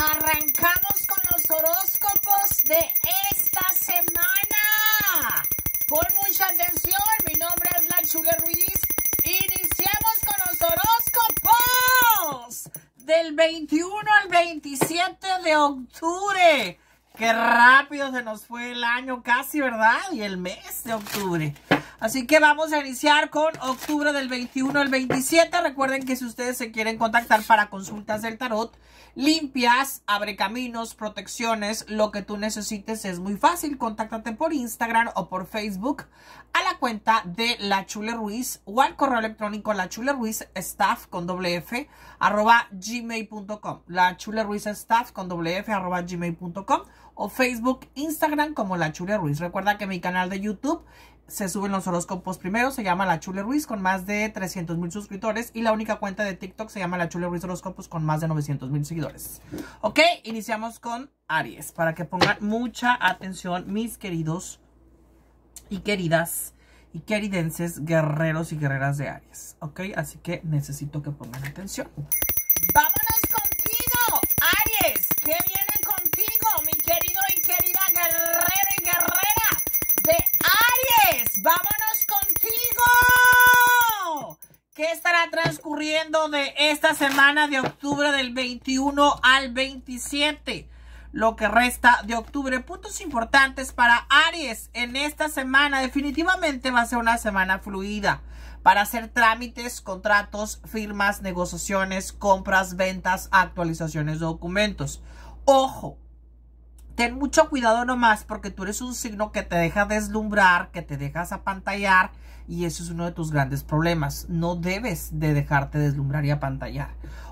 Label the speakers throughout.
Speaker 1: Arrancamos con los horóscopos de esta semana. Pon mucha atención, mi nombre es La Chule Ruiz. Iniciamos con los horóscopos del 21
Speaker 2: al 27 de octubre.
Speaker 1: Qué rápido
Speaker 2: se nos fue el año casi, ¿verdad? Y el mes de octubre. Así que vamos a iniciar con octubre del 21 al 27. Recuerden que si ustedes se quieren contactar para consultas del tarot, limpias, abre caminos, protecciones, lo que tú necesites es muy fácil. Contáctate por Instagram o por Facebook a la cuenta de La Chule Ruiz o al correo electrónico La Chule Ruiz Staff con doble F arroba gmail.com. La Chule Ruiz Staff con doble F arroba gmail.com o Facebook, Instagram como La Chule Ruiz. Recuerda que mi canal de YouTube se suben los horóscopos primero, se llama La Chule Ruiz con más de 300 mil suscriptores y la única cuenta de TikTok se llama La Chule Ruiz Horóscopos con más de 900 mil seguidores. Ok, iniciamos con Aries para que pongan mucha atención mis queridos y queridas y queridenses guerreros y guerreras de Aries. Ok, así que necesito que pongan atención. ¡Vámonos
Speaker 1: contigo, Aries! ¡Que vienen contigo, mi querido y querida guerrera! Vámonos contigo.
Speaker 2: ¿Qué estará transcurriendo de esta semana de octubre del 21 al 27? Lo que resta de octubre. Puntos importantes para Aries en esta semana. Definitivamente va a ser una semana fluida para hacer trámites, contratos, firmas, negociaciones, compras, ventas, actualizaciones, documentos. Ojo, ten mucho cuidado nomás porque tú eres un signo que te deja deslumbrar, que te dejas apantallar y eso es uno de tus grandes problemas. No debes de dejarte deslumbrar y apantallar.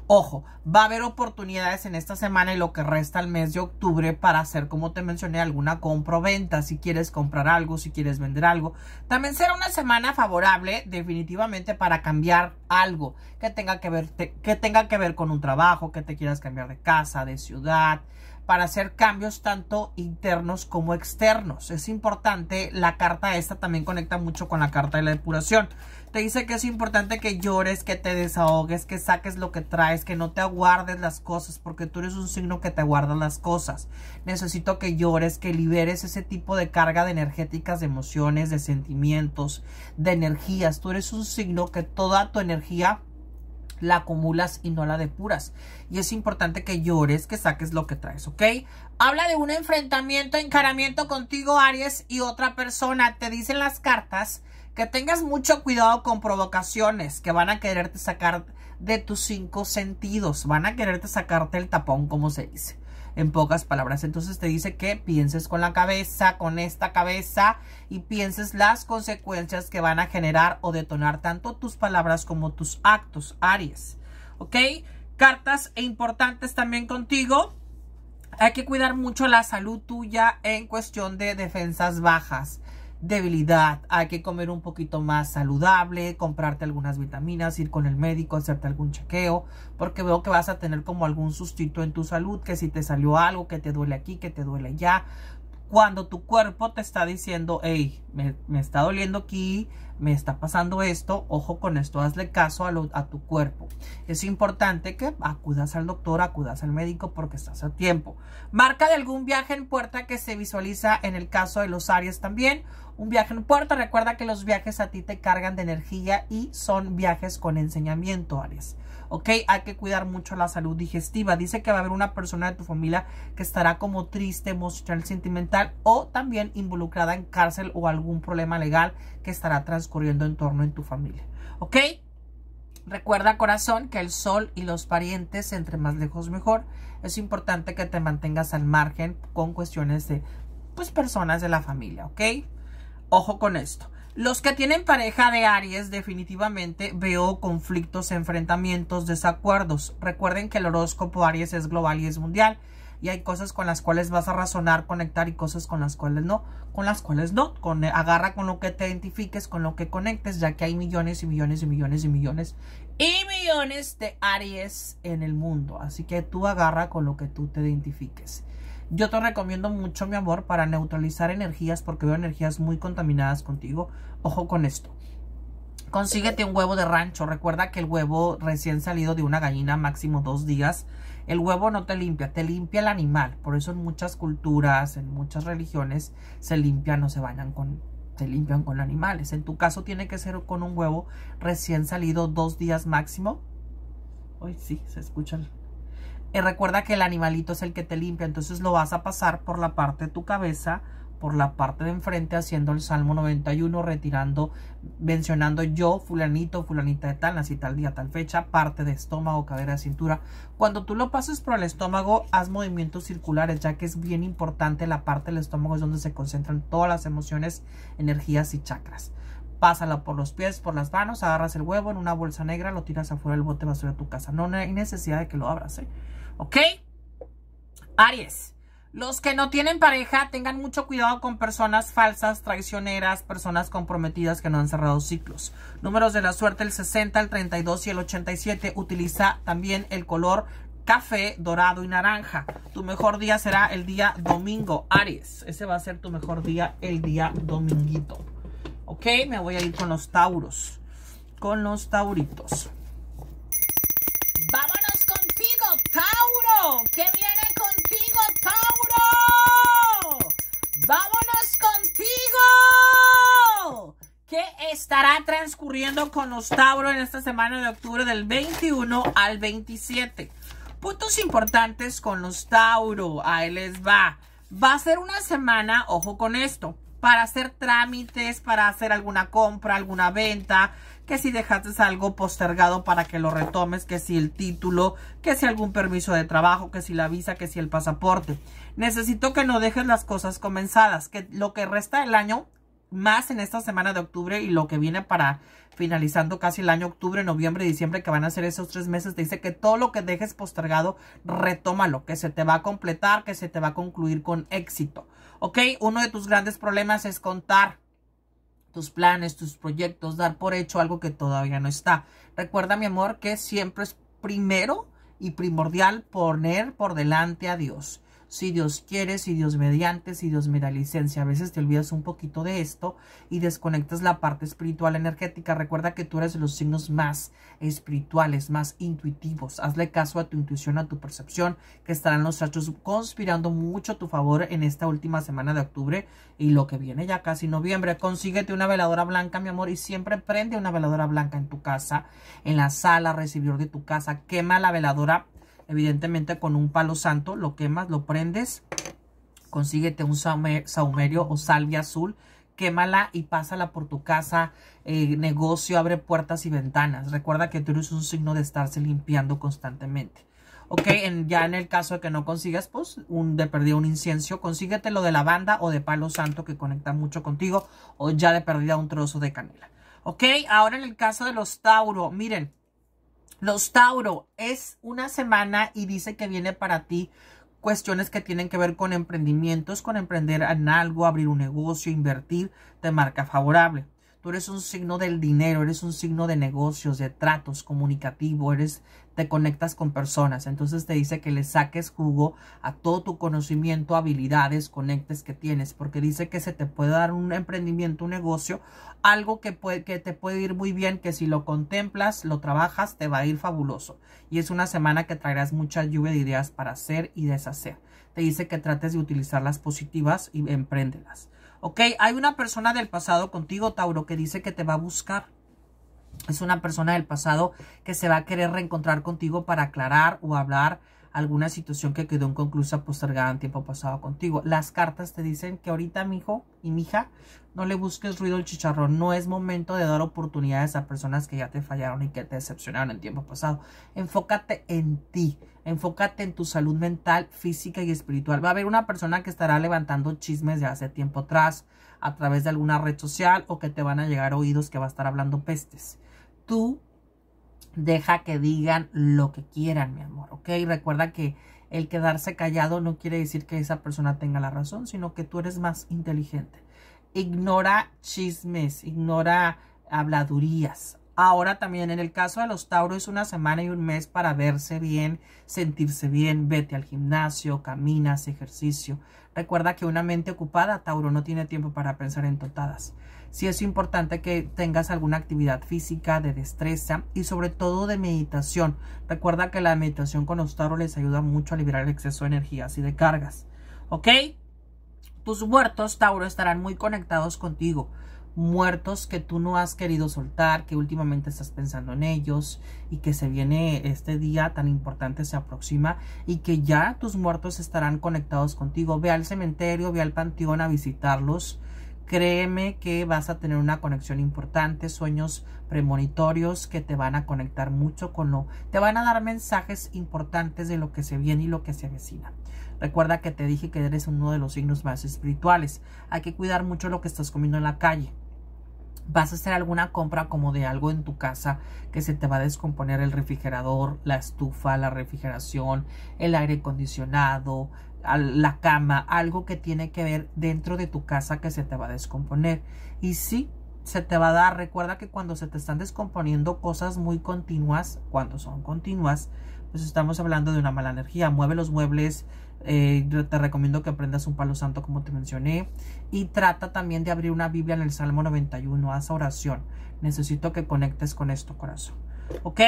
Speaker 2: Ojo, va a haber oportunidades en esta semana y lo que resta el mes de octubre para hacer, como te mencioné, alguna compra o venta, si quieres comprar algo, si quieres vender algo. También será una semana favorable definitivamente para cambiar algo que tenga que ver, que tenga que ver con un trabajo, que te quieras cambiar de casa, de ciudad, para hacer cambios tanto internos como externos. Es importante, la carta esta también conecta mucho con la carta de la depuración. Te dice que es importante que llores, que te desahogues, que saques lo que traes, que no te aguardes las cosas, porque tú eres un signo que te aguardan las cosas. Necesito que llores, que liberes ese tipo de carga de energéticas, de emociones, de sentimientos, de energías. Tú eres un signo que toda tu energía la acumulas y no la depuras. Y es importante que llores, que saques lo que traes, ¿ok? Habla de un enfrentamiento, encaramiento contigo, Aries, y otra persona. Te dicen las cartas que tengas mucho cuidado con provocaciones que van a quererte sacar de tus cinco sentidos. Van a quererte sacarte el tapón, como se dice en pocas palabras. Entonces te dice que pienses con la cabeza, con esta cabeza y pienses las consecuencias que van a generar o detonar tanto tus palabras como tus actos, Aries. ¿Ok? Cartas importantes también contigo. Hay que cuidar mucho la salud tuya en cuestión de defensas bajas debilidad, hay que comer un poquito más saludable, comprarte algunas vitaminas, ir con el médico, hacerte algún chequeo, porque veo que vas a tener como algún sustituto en tu salud, que si te salió algo, que te duele aquí, que te duele allá, cuando tu cuerpo te está diciendo, hey, me, me está doliendo aquí, me está pasando esto, ojo con esto, hazle caso a, tu cuerpo. Es importante que acudas al doctor, acudas al médico porque estás a tiempo. Marca de algún viaje en puerta que se visualiza en el caso de los Aries también. Un viaje en puerta, recuerda que los viajes a ti te cargan de energía y son viajes con enseñamiento, Aries. ¿ok? Hay que cuidar mucho la salud digestiva. Dice que va a haber una persona de tu familia que estará como triste, emocional, sentimental o también involucrada en cárcel o algún problema legal que estará transcurriendo en torno en tu familia, ¿ok? Recuerda, corazón, que el sol y los parientes, entre más lejos mejor. Es importante que te mantengas al margen con cuestiones de, pues, personas de la familia, ¿ok? Ojo con esto. Los que tienen pareja de Aries, definitivamente veo conflictos, enfrentamientos, desacuerdos. Recuerden que el horóscopo Aries es global y es mundial. Y hay cosas con las cuales vas a razonar, conectar y cosas con las cuales no. Con las cuales no. agarra con lo que te identifiques, con lo que conectes, ya que hay millones y millones y millones y millones y millones de Aries en el mundo. Así que tú agarra con lo que tú te identifiques. Yo te recomiendo mucho, mi amor, para neutralizar energías, porque veo energías muy contaminadas contigo. Ojo con esto. Consíguete un huevo de rancho. Recuerda que el huevo recién salido de una gallina, máximo dos días. El huevo no te limpia, te limpia el animal. Por eso en muchas culturas, en muchas religiones, se limpian o se bañan con, te limpian con animales. En tu caso tiene que ser con un huevo recién salido dos días máximo. Hoy sí, se escuchan y eh, recuerda que el animalito es el que te limpia, entonces lo vas a pasar por la parte de tu cabeza, por la parte de enfrente, haciendo el Salmo 91, retirando, mencionando yo, fulanito, fulanita de tal, nací tal día, tal fecha, parte de estómago, cadera, cintura. Cuando tú lo pases por el estómago, haz movimientos circulares, ya que es bien importante la parte del estómago, es donde se concentran todas las emociones, energías y chakras pásala por los pies, por las manos, agarras el huevo en una bolsa negra, lo tiras afuera del bote basura a tu casa. No hay necesidad de que lo abras, ¿eh? ¿Ok? Aries. Los que no tienen pareja, tengan mucho cuidado con personas falsas, traicioneras, personas comprometidas que no han cerrado ciclos. Números de la suerte, el 60, el 32 y el 87. Utiliza también el color café, dorado y naranja. Tu mejor día será el día domingo, Aries. Ese va a ser tu mejor día el día dominguito. Ok, me voy a ir con los tauros. Con los tauritos.
Speaker 1: ¿Qué viene contigo, Tauro? Vámonos
Speaker 2: contigo. ¿Qué estará transcurriendo con los Tauro en esta semana de octubre del 21 al 27? Puntos importantes con los Tauro. Ahí les va. Va a ser una semana, ojo con esto, para hacer trámites, para hacer alguna compra, alguna venta, que si dejaste algo postergado para que lo retomes, que si el título, que si algún permiso de trabajo, que si la visa, que si el pasaporte. Necesito que no dejes las cosas comenzadas, que lo que resta del año, más en esta semana de octubre y lo que viene para finalizando casi el año octubre, noviembre, diciembre, que van a ser esos tres meses, te dice que todo lo que dejes postergado, retómalo, que se te va a completar, que se te va a concluir con éxito. ¿Ok? Uno de tus grandes problemas es contar tus planes, tus proyectos, dar por hecho algo que todavía no está. Recuerda, mi amor, que siempre es primero y primordial poner por delante a Dios si Dios quiere, si Dios mediante, si Dios me da licencia. A veces te olvidas un poquito de esto y desconectas la parte espiritual energética. Recuerda que tú eres de los signos más espirituales, más intuitivos. Hazle caso a tu intuición, a tu percepción, que estarán los astros conspirando mucho a tu favor en esta última semana de octubre y lo que viene ya casi noviembre. Consíguete una veladora blanca, mi amor, y siempre prende una veladora blanca en tu casa, en la sala, recibidor de tu casa. Quema la veladora Evidentemente con un palo santo lo quemas, lo prendes, consíguete un saumerio o salvia azul, quémala y pásala por tu casa, eh, negocio, abre puertas y ventanas. Recuerda que tú eres un signo de estarse limpiando constantemente. Ok, ya en el caso de que no consigas, pues, un, de perdida un incienso, consíguete lo de lavanda o de palo santo que conecta mucho contigo, o ya de perdida un trozo de canela. Ok, ahora en el caso de los Tauro, miren, los Tauro, es una semana y dice que viene para ti cuestiones que tienen que ver con emprendimientos, con emprender en algo, abrir un negocio, invertir, de marca favorable. Tú eres un signo del dinero, eres un signo de negocios, de tratos, comunicativo, eres te conectas con personas. Entonces te dice que le saques jugo a todo tu conocimiento, habilidades, conectes que tienes, porque dice que se te puede dar un emprendimiento, un negocio, algo que, que te puede ir muy bien, que si lo contemplas, lo trabajas, te va a ir fabuloso. Y es una semana que traerás mucha lluvia de ideas para hacer y deshacer. Te dice que trates de utilizar las positivas y empréndelas. Ok, hay una persona del pasado contigo, Tauro, que dice que te va a buscar es una persona del pasado que se va a querer reencontrar contigo para aclarar o hablar alguna situación que quedó inconclusa, postergada en tiempo pasado contigo. Las cartas te dicen que ahorita, mi hijo y mi hija, no le busques ruido al chicharrón. No es momento de dar oportunidades a personas que ya te fallaron y que te decepcionaron en tiempo pasado. Enfócate en ti. Enfócate en tu salud mental, física y espiritual. Va a haber una persona que estará levantando chismes de hace tiempo atrás a través de alguna red social o que te van a llegar oídos que va a estar hablando pestes tú deja que digan lo que quieran, mi amor, ¿ok? Recuerda que el quedarse callado no quiere decir que esa persona tenga la razón, sino que tú eres más inteligente. Ignora chismes, ignora habladurías. Ahora también en el caso de los Tauro es una semana y un mes para verse bien, sentirse bien, vete al gimnasio, caminas, ejercicio. Recuerda que una mente ocupada, Tauro, no tiene tiempo para pensar en totadas. Si es importante que tengas alguna actividad física, de destreza y sobre todo de meditación. Recuerda que la meditación con los Tauros les ayuda mucho a liberar el exceso de energías y de cargas. ¿Ok? Tus muertos, Tauro, estarán muy conectados contigo muertos que tú no has querido soltar, que últimamente estás pensando en ellos y que se viene este día tan importante, se aproxima y que ya tus muertos estarán conectados contigo. Ve al cementerio, ve al panteón a visitarlos Créeme que vas a tener una conexión importante, sueños premonitorios que te van a conectar mucho con lo, te van a dar mensajes importantes de lo que se viene y lo que se avecina. Recuerda que te dije que eres uno de los signos más espirituales. Hay que cuidar mucho lo que estás comiendo en la calle vas a hacer alguna compra como de algo en tu casa que se te va a descomponer el refrigerador, la estufa, la refrigeración, el aire acondicionado, la cama, algo que tiene que ver dentro de tu casa que se te va a descomponer. Y si se te va a dar, recuerda que cuando se te están descomponiendo cosas muy continuas, cuando son continuas, pues estamos hablando de una mala energía. Mueve los muebles, eh, te recomiendo que aprendas un palo santo como te mencioné. Y trata también de abrir una Biblia en el Salmo 91, haz oración. Necesito que conectes con esto, corazón. ¿Ok?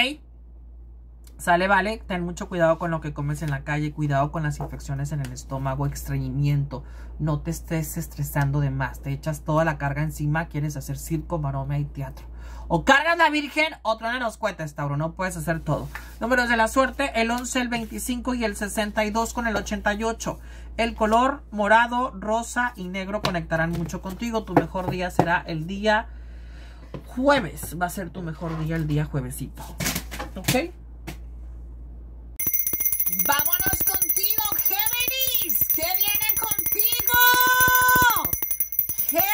Speaker 2: Sale, vale, ten mucho cuidado con lo que comes en la calle, cuidado con las infecciones en el estómago, estreñimiento, no te estés estresando de más, te echas toda la carga encima, quieres hacer circo, maroma y teatro. O cargas la virgen o tronan los cuentas, Tauro, no puedes hacer todo. Números de la suerte, el 11, el 25 y el 62 con el 88. El color morado, rosa y negro conectarán mucho contigo, tu mejor día será el día jueves, va a ser tu mejor día el día juevesito. ¿Ok? Vámonos
Speaker 1: contigo, Géminis. ¿Qué viene contigo?
Speaker 2: Géminis.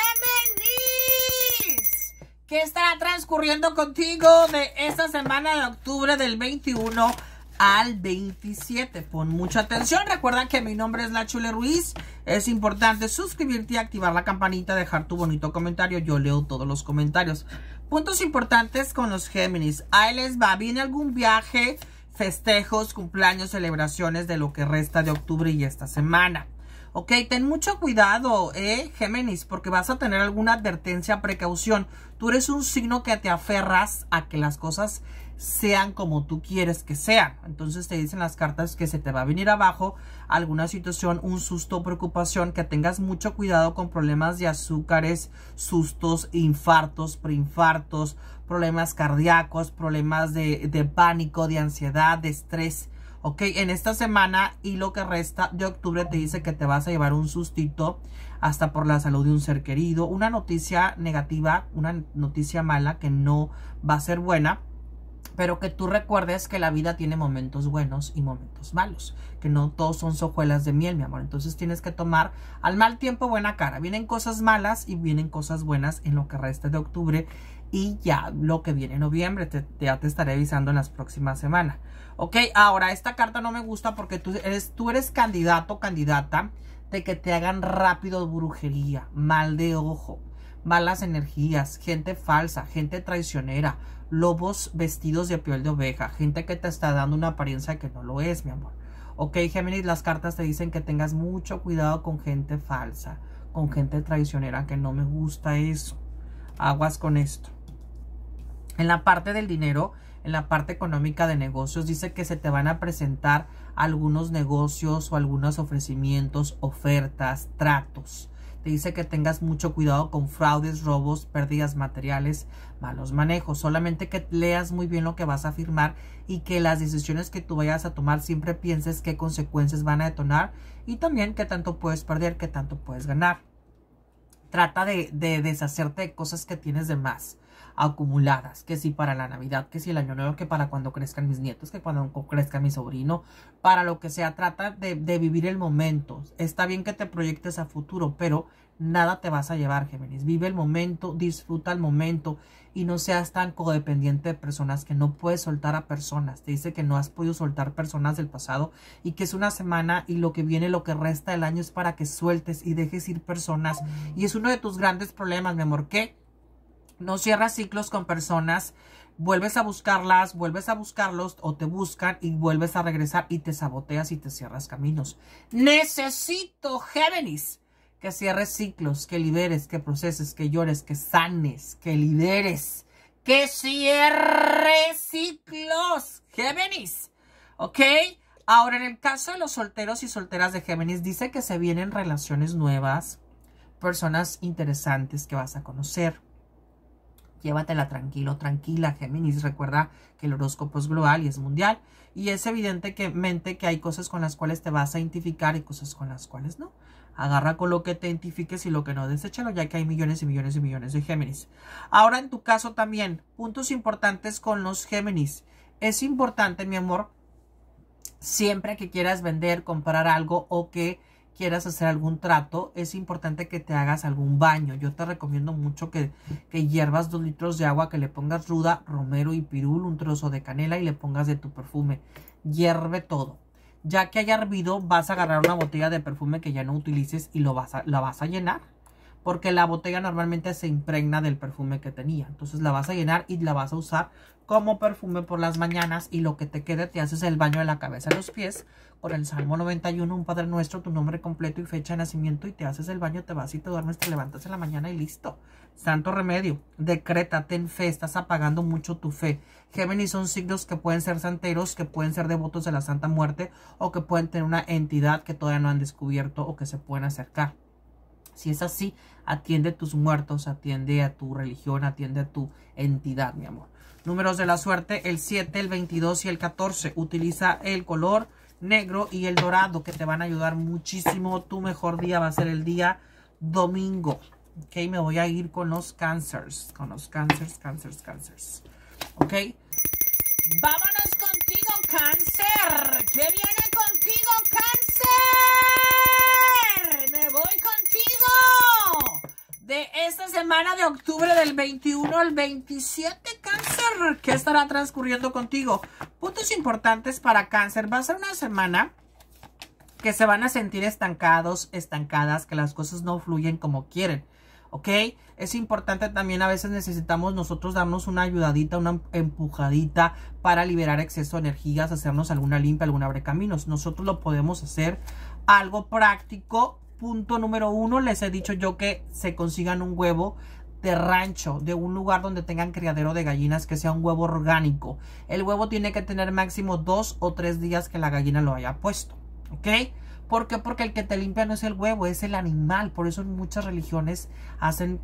Speaker 2: ¿Qué estará transcurriendo contigo de esta semana de octubre del 21 al 27? Pon mucha atención. Recuerda que mi nombre es La Chule Ruiz. Es importante suscribirte activar la campanita, dejar tu bonito comentario. Yo leo todos los comentarios. Puntos importantes con los Géminis. Ahí les va. ¿Viene algún viaje? festejos, cumpleaños, celebraciones de lo que resta de octubre y esta semana. Ok, ten mucho cuidado, eh, Géminis, porque vas a tener alguna advertencia, precaución. Tú eres un signo que te aferras a que las cosas sean como tú quieres que sean. Entonces te dicen las cartas que se te va a venir abajo alguna situación, un susto, preocupación, que tengas mucho cuidado con problemas de azúcares, sustos, infartos, preinfartos, problemas cardíacos, problemas de, pánico, de ansiedad, de estrés. ¿ok? En esta semana y lo que resta de octubre te dice que te vas a llevar un sustito hasta por la salud de un ser querido, una noticia negativa, una noticia mala que no va a ser buena, pero que tú recuerdes que la vida tiene momentos buenos y momentos malos, que no todos son sojuelas de miel, mi amor. Entonces tienes que tomar al mal tiempo buena cara. Vienen cosas malas y vienen cosas buenas en lo que resta de octubre y ya lo que viene en noviembre, te, ya te estaré avisando en las próximas semanas. Ok, ahora esta carta no me gusta porque tú eres, tú eres candidato, candidata de que te hagan rápido brujería, mal de ojo, malas energías, gente falsa, gente traicionera, lobos vestidos de piel de oveja, gente que te está dando una apariencia que no lo es, mi amor. Ok, Géminis, las cartas te dicen que tengas mucho cuidado con gente falsa, con gente traicionera, que no me gusta eso. Aguas con esto en la parte del dinero, en la parte económica de negocios, dice que se te van a presentar algunos negocios o algunos ofrecimientos, ofertas, tratos. Te dice que tengas mucho cuidado con fraudes, robos, pérdidas materiales, malos manejos. Solamente que leas muy bien lo que vas a firmar y que las decisiones que tú vayas a tomar siempre pienses qué consecuencias van a detonar y también qué tanto puedes perder, qué tanto puedes ganar. Trata de, de deshacerte de cosas que tienes de más acumuladas, que si para la Navidad, que si el Año Nuevo, que para cuando crezcan mis nietos, que cuando crezca mi sobrino, para lo que sea, trata de, vivir el momento. Está bien que te proyectes a futuro, pero nada te vas a llevar, Géminis. Vive el momento, disfruta el momento y no seas tan codependiente de personas que no puedes soltar a personas. Te dice que no has podido soltar personas del pasado y que es una semana y lo que viene, lo que resta del año es para que sueltes y dejes ir personas. Y es uno de tus grandes problemas, mi amor, que no cierras ciclos con personas, vuelves a buscarlas, vuelves a buscarlos o te buscan y vuelves a regresar y te saboteas y te cierras caminos. Necesito, Géminis, que cierres ciclos, que liberes, que proceses, que llores, que sanes, que liberes, que cierres ciclos, Géminis, ¿ok? Ahora, en el caso de los solteros y solteras de Géminis, dice que se vienen relaciones nuevas, personas interesantes que vas a conocer llévatela tranquilo, tranquila, Géminis. Recuerda que el horóscopo es global y es mundial. Y es evidente que, mente, que hay cosas con las cuales te vas a identificar y cosas con las cuales no. Agarra con lo que te identifiques y lo que no, deséchalo, ya que hay millones y millones y millones de Géminis. Ahora, en tu caso también, puntos importantes con los Géminis. Es importante, mi amor, siempre que quieras vender, comprar algo o que quieras hacer algún trato, es importante que te hagas algún baño. Yo te recomiendo mucho que, que hiervas dos litros de agua, que le pongas ruda, romero y pirul, un trozo de canela y le pongas de tu perfume. Hierve todo. Ya que haya hervido, vas a agarrar una botella de perfume que ya no utilices y lo vas la vas a llenar. Porque la botella normalmente se impregna del perfume que tenía. Entonces la vas a llenar y la vas a usar como perfume por las mañanas y lo que te quede te haces el baño de la cabeza a los pies con el Salmo 91, un Padre Nuestro, tu nombre completo y fecha de nacimiento y te haces el baño, te vas y te duermes, te levantas en la mañana y listo. Santo remedio, decrétate en fe, estás apagando mucho tu fe. Géminis son signos que pueden ser santeros, que pueden ser devotos de la Santa Muerte o que pueden tener una entidad que todavía no han descubierto o que se pueden acercar. Si es así, atiende a tus muertos, atiende a tu religión, atiende a tu entidad, mi amor. Números de la suerte, el 7, el 22 y el 14. Utiliza el color negro y el dorado que te van a ayudar muchísimo. Tu mejor día va a ser el día domingo. Ok, me voy a ir con los cancers. Con los cancers, cancers, cancers. Ok.
Speaker 1: Vámonos contigo, cáncer. ¿Qué viene contigo, cáncer?
Speaker 2: de esta semana de octubre del 21 al 27, cáncer, ¿qué estará transcurriendo contigo? Puntos importantes para cáncer. Va a ser una semana que se van a sentir estancados, estancadas, que las cosas no fluyen como quieren. ¿ok? Es importante también a veces necesitamos nosotros darnos una ayudadita, una empujadita para liberar exceso de energías, hacernos alguna limpia, alguna abre caminos. Nosotros lo podemos hacer algo práctico punto número uno, les he dicho yo que se consigan un huevo de rancho, de un lugar donde tengan criadero de gallinas que sea un huevo orgánico. El huevo tiene que tener máximo dos o tres días que la gallina lo haya puesto, ¿ok? ¿Por qué? Porque el que te limpia no es el huevo, es el animal. Por eso en muchas religiones hacen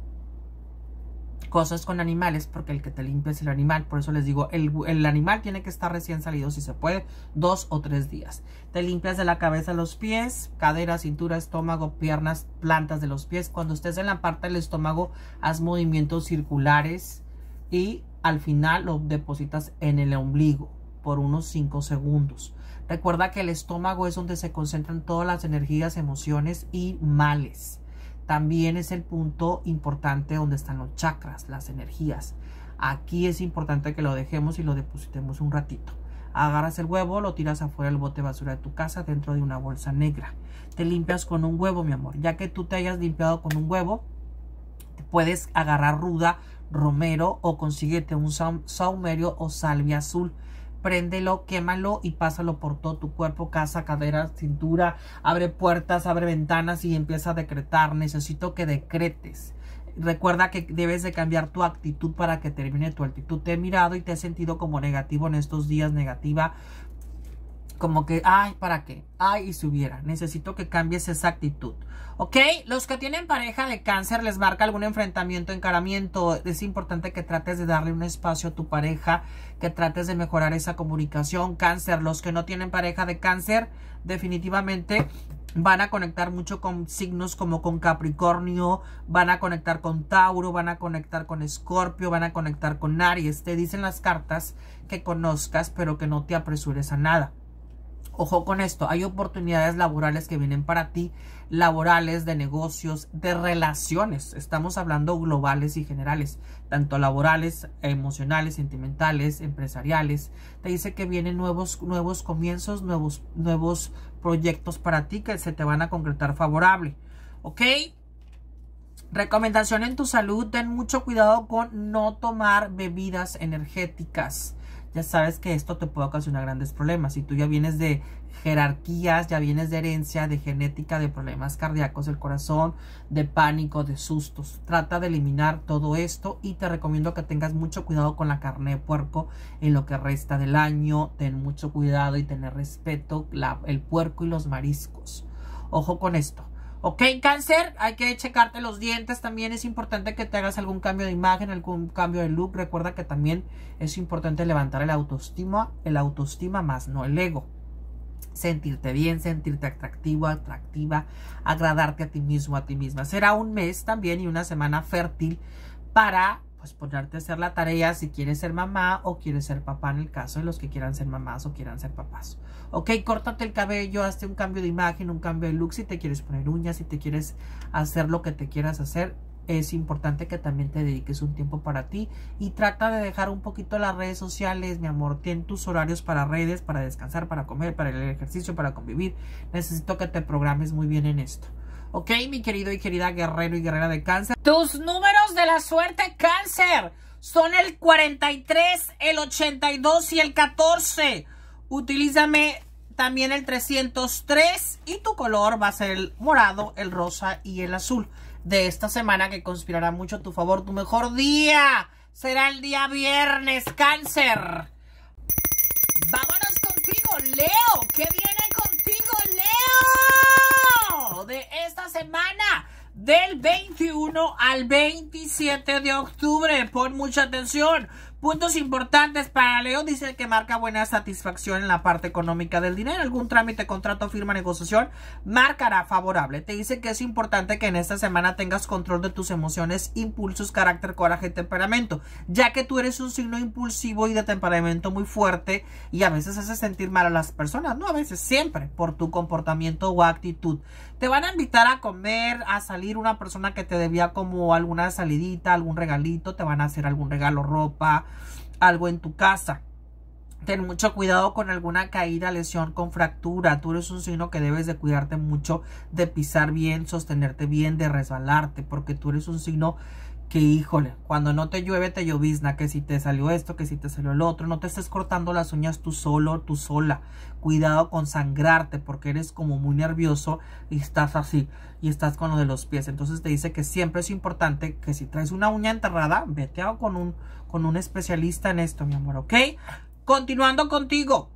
Speaker 2: cosas con animales porque el que te limpia es el animal. Por eso les digo, el, animal tiene que estar recién salido si se puede, dos o tres días. Te limpias de la cabeza, los pies, cadera, cintura, estómago, piernas, plantas de los pies. Cuando estés en la parte del estómago, haz movimientos circulares y al final lo depositas en el ombligo por unos cinco segundos. Recuerda que el estómago es donde se concentran todas las energías, emociones y males. También es el punto importante donde están los chakras, las energías. Aquí es importante que lo dejemos y lo depositemos un ratito. Agarras el huevo, lo tiras afuera del bote basura de tu casa dentro de una bolsa negra. Te limpias con un huevo, mi amor. Ya que tú te hayas limpiado con un huevo, puedes agarrar ruda, romero o consíguete un saumerio o salvia azul préndelo, quémalo y pásalo por todo tu cuerpo, casa, cadera, cintura, abre puertas, abre ventanas y empieza a decretar. Necesito que decretes. Recuerda que debes de cambiar tu actitud para que termine tu actitud. Te he mirado y te he sentido como negativo en estos días, negativa como que, ay, ¿para qué? Ay, y hubiera! Necesito que cambies esa actitud. ¿Ok? Los que tienen pareja de cáncer les marca algún enfrentamiento, encaramiento. Es importante que trates de darle un espacio a tu pareja, que trates de mejorar esa comunicación. Cáncer, los que no tienen pareja de cáncer, definitivamente van a conectar mucho con signos como con Capricornio, van a conectar con Tauro, van a conectar con Escorpio, van a conectar con Aries. Te dicen las cartas que conozcas, pero que no te apresures a nada. Ojo con esto, hay oportunidades laborales que vienen para ti, laborales, de negocios, de relaciones. Estamos hablando globales y generales, tanto laborales, emocionales, sentimentales, empresariales. Te dice que vienen nuevos, nuevos comienzos, nuevos, nuevos proyectos para ti que se te van a concretar favorable. ¿Ok? Recomendación en tu salud, ten mucho cuidado con no tomar bebidas energéticas ya sabes que esto te puede ocasionar grandes problemas. Si tú ya vienes de jerarquías, ya vienes de herencia, de genética, de problemas cardíacos del corazón, de pánico, de sustos. Trata de eliminar todo esto y te recomiendo que tengas mucho cuidado con la carne de puerco en lo que resta del año. Ten mucho cuidado y tener respeto el puerco y los mariscos. Ojo con esto. ¿Ok, cáncer? Hay que checarte los dientes también. Es importante que te hagas algún cambio de imagen, algún cambio de look. Recuerda que también es importante levantar el autoestima, el autoestima más no el ego. Sentirte bien, sentirte atractivo, atractiva, agradarte a ti mismo, a ti misma. Será un mes también y una semana fértil para pues ponerte a hacer la tarea si quieres ser mamá o quieres ser papá en el caso de los que quieran ser mamás o quieran ser papás. Ok, córtate el cabello, hazte un cambio de imagen, un cambio de look, si te quieres poner uñas, si te quieres hacer lo que te quieras hacer, es importante que también te dediques un tiempo para ti y trata de dejar un poquito las redes sociales, mi amor, ten tus horarios para redes, para descansar, para comer, para el ejercicio, para convivir. Necesito que te programes muy bien en esto. ¿Ok, mi querido y querida guerrero y guerrera de cáncer? Tus números de la suerte cáncer son el 43, el 82 y el 14. Utilízame también el 303 y tu color va a ser el morado, el rosa y el azul de esta semana que conspirará mucho a tu favor. Tu mejor día será el día viernes, cáncer. Vámonos contigo, Leo.
Speaker 1: ¿Qué viene contigo, Leo? De esta semana, del 21 al
Speaker 2: 27 de octubre. Pon mucha atención Puntos importantes para Leo. dice que marca buena satisfacción en la parte económica del dinero. Algún trámite, contrato, firma, negociación, marcará favorable. Te dice que es importante que en esta semana tengas control de tus emociones, impulsos, carácter, coraje, temperamento, ya que tú eres un signo impulsivo y de temperamento muy fuerte y a veces hace sentir mal a las personas, no a veces, siempre, por tu comportamiento o actitud te van a invitar a comer, a salir una persona que te debía como alguna salidita, algún regalito, te van a hacer algún regalo, ropa, algo en tu casa. Ten mucho cuidado con alguna caída, lesión con fractura. Tú eres un signo que debes de cuidarte mucho, de pisar bien, sostenerte bien, de resbalarte, porque tú eres un signo que híjole, cuando no te llueve te llovizna, que si te salió esto, que si te salió el otro, no te estés cortando las uñas tú solo, tú sola. Cuidado con sangrarte porque eres como muy nervioso y estás así y estás con lo de los pies. Entonces te dice que siempre es importante que si traes una uña enterrada, vete a con un, con un especialista en esto, mi amor, ¿ok? Continuando contigo,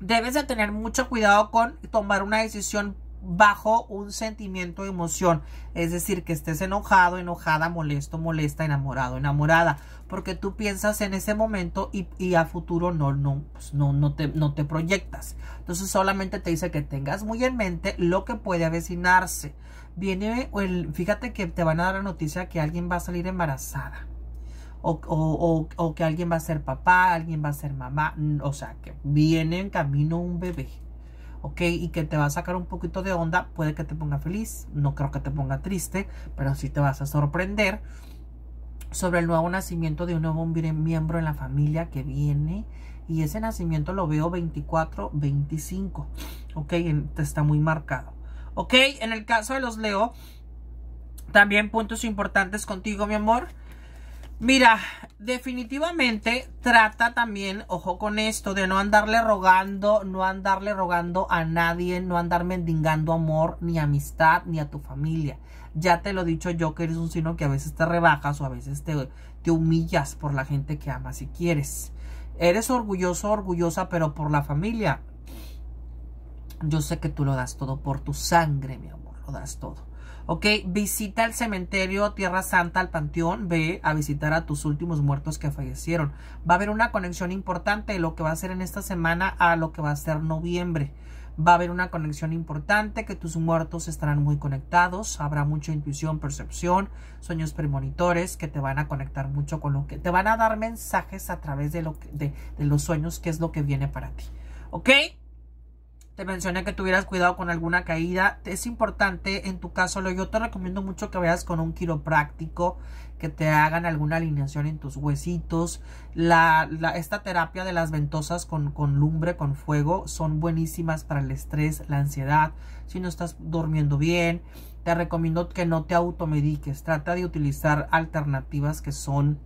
Speaker 2: debes de tener mucho cuidado con tomar una decisión bajo un sentimiento de emoción, es decir, que estés enojado, enojada, molesto, molesta, enamorado, enamorada, porque tú piensas en ese momento y, a futuro no, no, pues no, no, te, no te proyectas. Entonces solamente te dice que tengas muy en mente lo que puede avecinarse. Viene, el, fíjate que te van a dar la noticia que alguien va a salir embarazada. o que alguien va a ser papá, alguien va a ser mamá, o sea, que viene en camino un bebé. ¿ok? Y que te va a sacar un poquito de onda, puede que te ponga feliz, no creo que te ponga triste, pero sí te vas a sorprender sobre el nuevo nacimiento de un nuevo miembro en la familia que viene. Y ese nacimiento lo veo 24, 25, ¿ok? Está muy marcado. ¿Ok? En el caso de los Leo, también puntos importantes contigo, mi amor. Mira, definitivamente trata también, ojo con esto, de no andarle rogando, no andarle rogando a nadie, no andar mendigando amor, ni amistad, ni a tu familia. Ya te lo he dicho yo que eres un sino que a veces te rebajas o a veces te, te humillas por la gente que amas y quieres. Eres orgulloso, orgullosa, pero por la familia. Yo sé que tú lo das todo por tu sangre, mi amor, lo das todo. ¿ok? Visita el cementerio Tierra Santa, al Panteón, ve a visitar a tus últimos muertos que fallecieron. Va a haber una conexión importante de lo que va a ser en esta semana a lo que va a ser noviembre. Va a haber una conexión importante que tus muertos estarán muy conectados, habrá mucha intuición, percepción, sueños premonitores que te van a conectar mucho con lo que te van a dar mensajes a través de, lo de, los sueños que es lo que viene para ti. ¿Ok? te mencioné que tuvieras cuidado con alguna caída. Es importante, en tu caso, yo te recomiendo mucho que veas con un quiropráctico, que te hagan alguna alineación en tus huesitos. esta terapia de las ventosas con, con lumbre, con fuego, son buenísimas para el estrés, la ansiedad, si no estás durmiendo bien. Te recomiendo que no te automediques, trata de utilizar alternativas que son,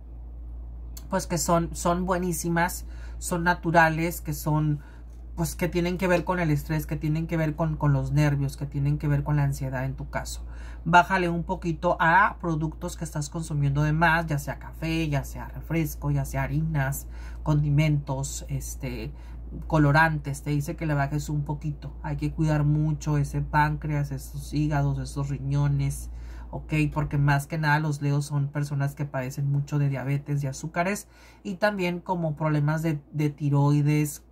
Speaker 2: pues que son, son buenísimas, son naturales, que son pues que tienen que ver con el estrés, que tienen que ver con, los nervios, que tienen que ver con la ansiedad en tu caso. Bájale un poquito a productos que estás consumiendo de más, ya sea café, ya sea refresco, ya sea harinas, condimentos, este, colorantes, te dice que le bajes un poquito. Hay que cuidar mucho ese páncreas, esos hígados, esos riñones, ¿ok? Porque más que nada los leos son personas que padecen mucho de diabetes y azúcares y también como problemas de, de tiroides,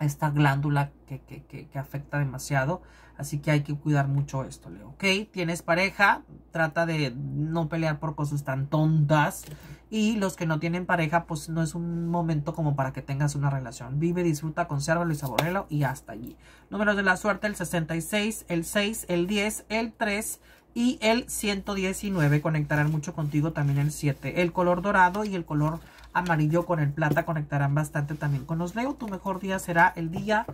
Speaker 2: esta glándula que, afecta demasiado. Así que hay que cuidar mucho esto, Leo. ¿Ok? Tienes pareja, trata de no pelear por cosas tan tontas. Y los que no tienen pareja, pues no es un momento como para que tengas una relación. Vive, disfruta, consérvalo y saborelo y hasta allí. Números de la suerte, el 66, el 6, el 10, el 3 y el 119. Conectarán mucho contigo también el 7. El color dorado y el color amarillo con el plata conectarán bastante también con los Leo. Tu mejor día será el día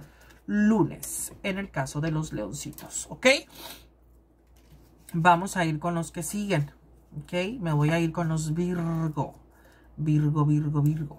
Speaker 2: lunes en el caso de los leoncitos, ¿ok? Vamos a ir con los que siguen, ¿ok? Me voy a ir con los Virgo, Virgo, Virgo, Virgo.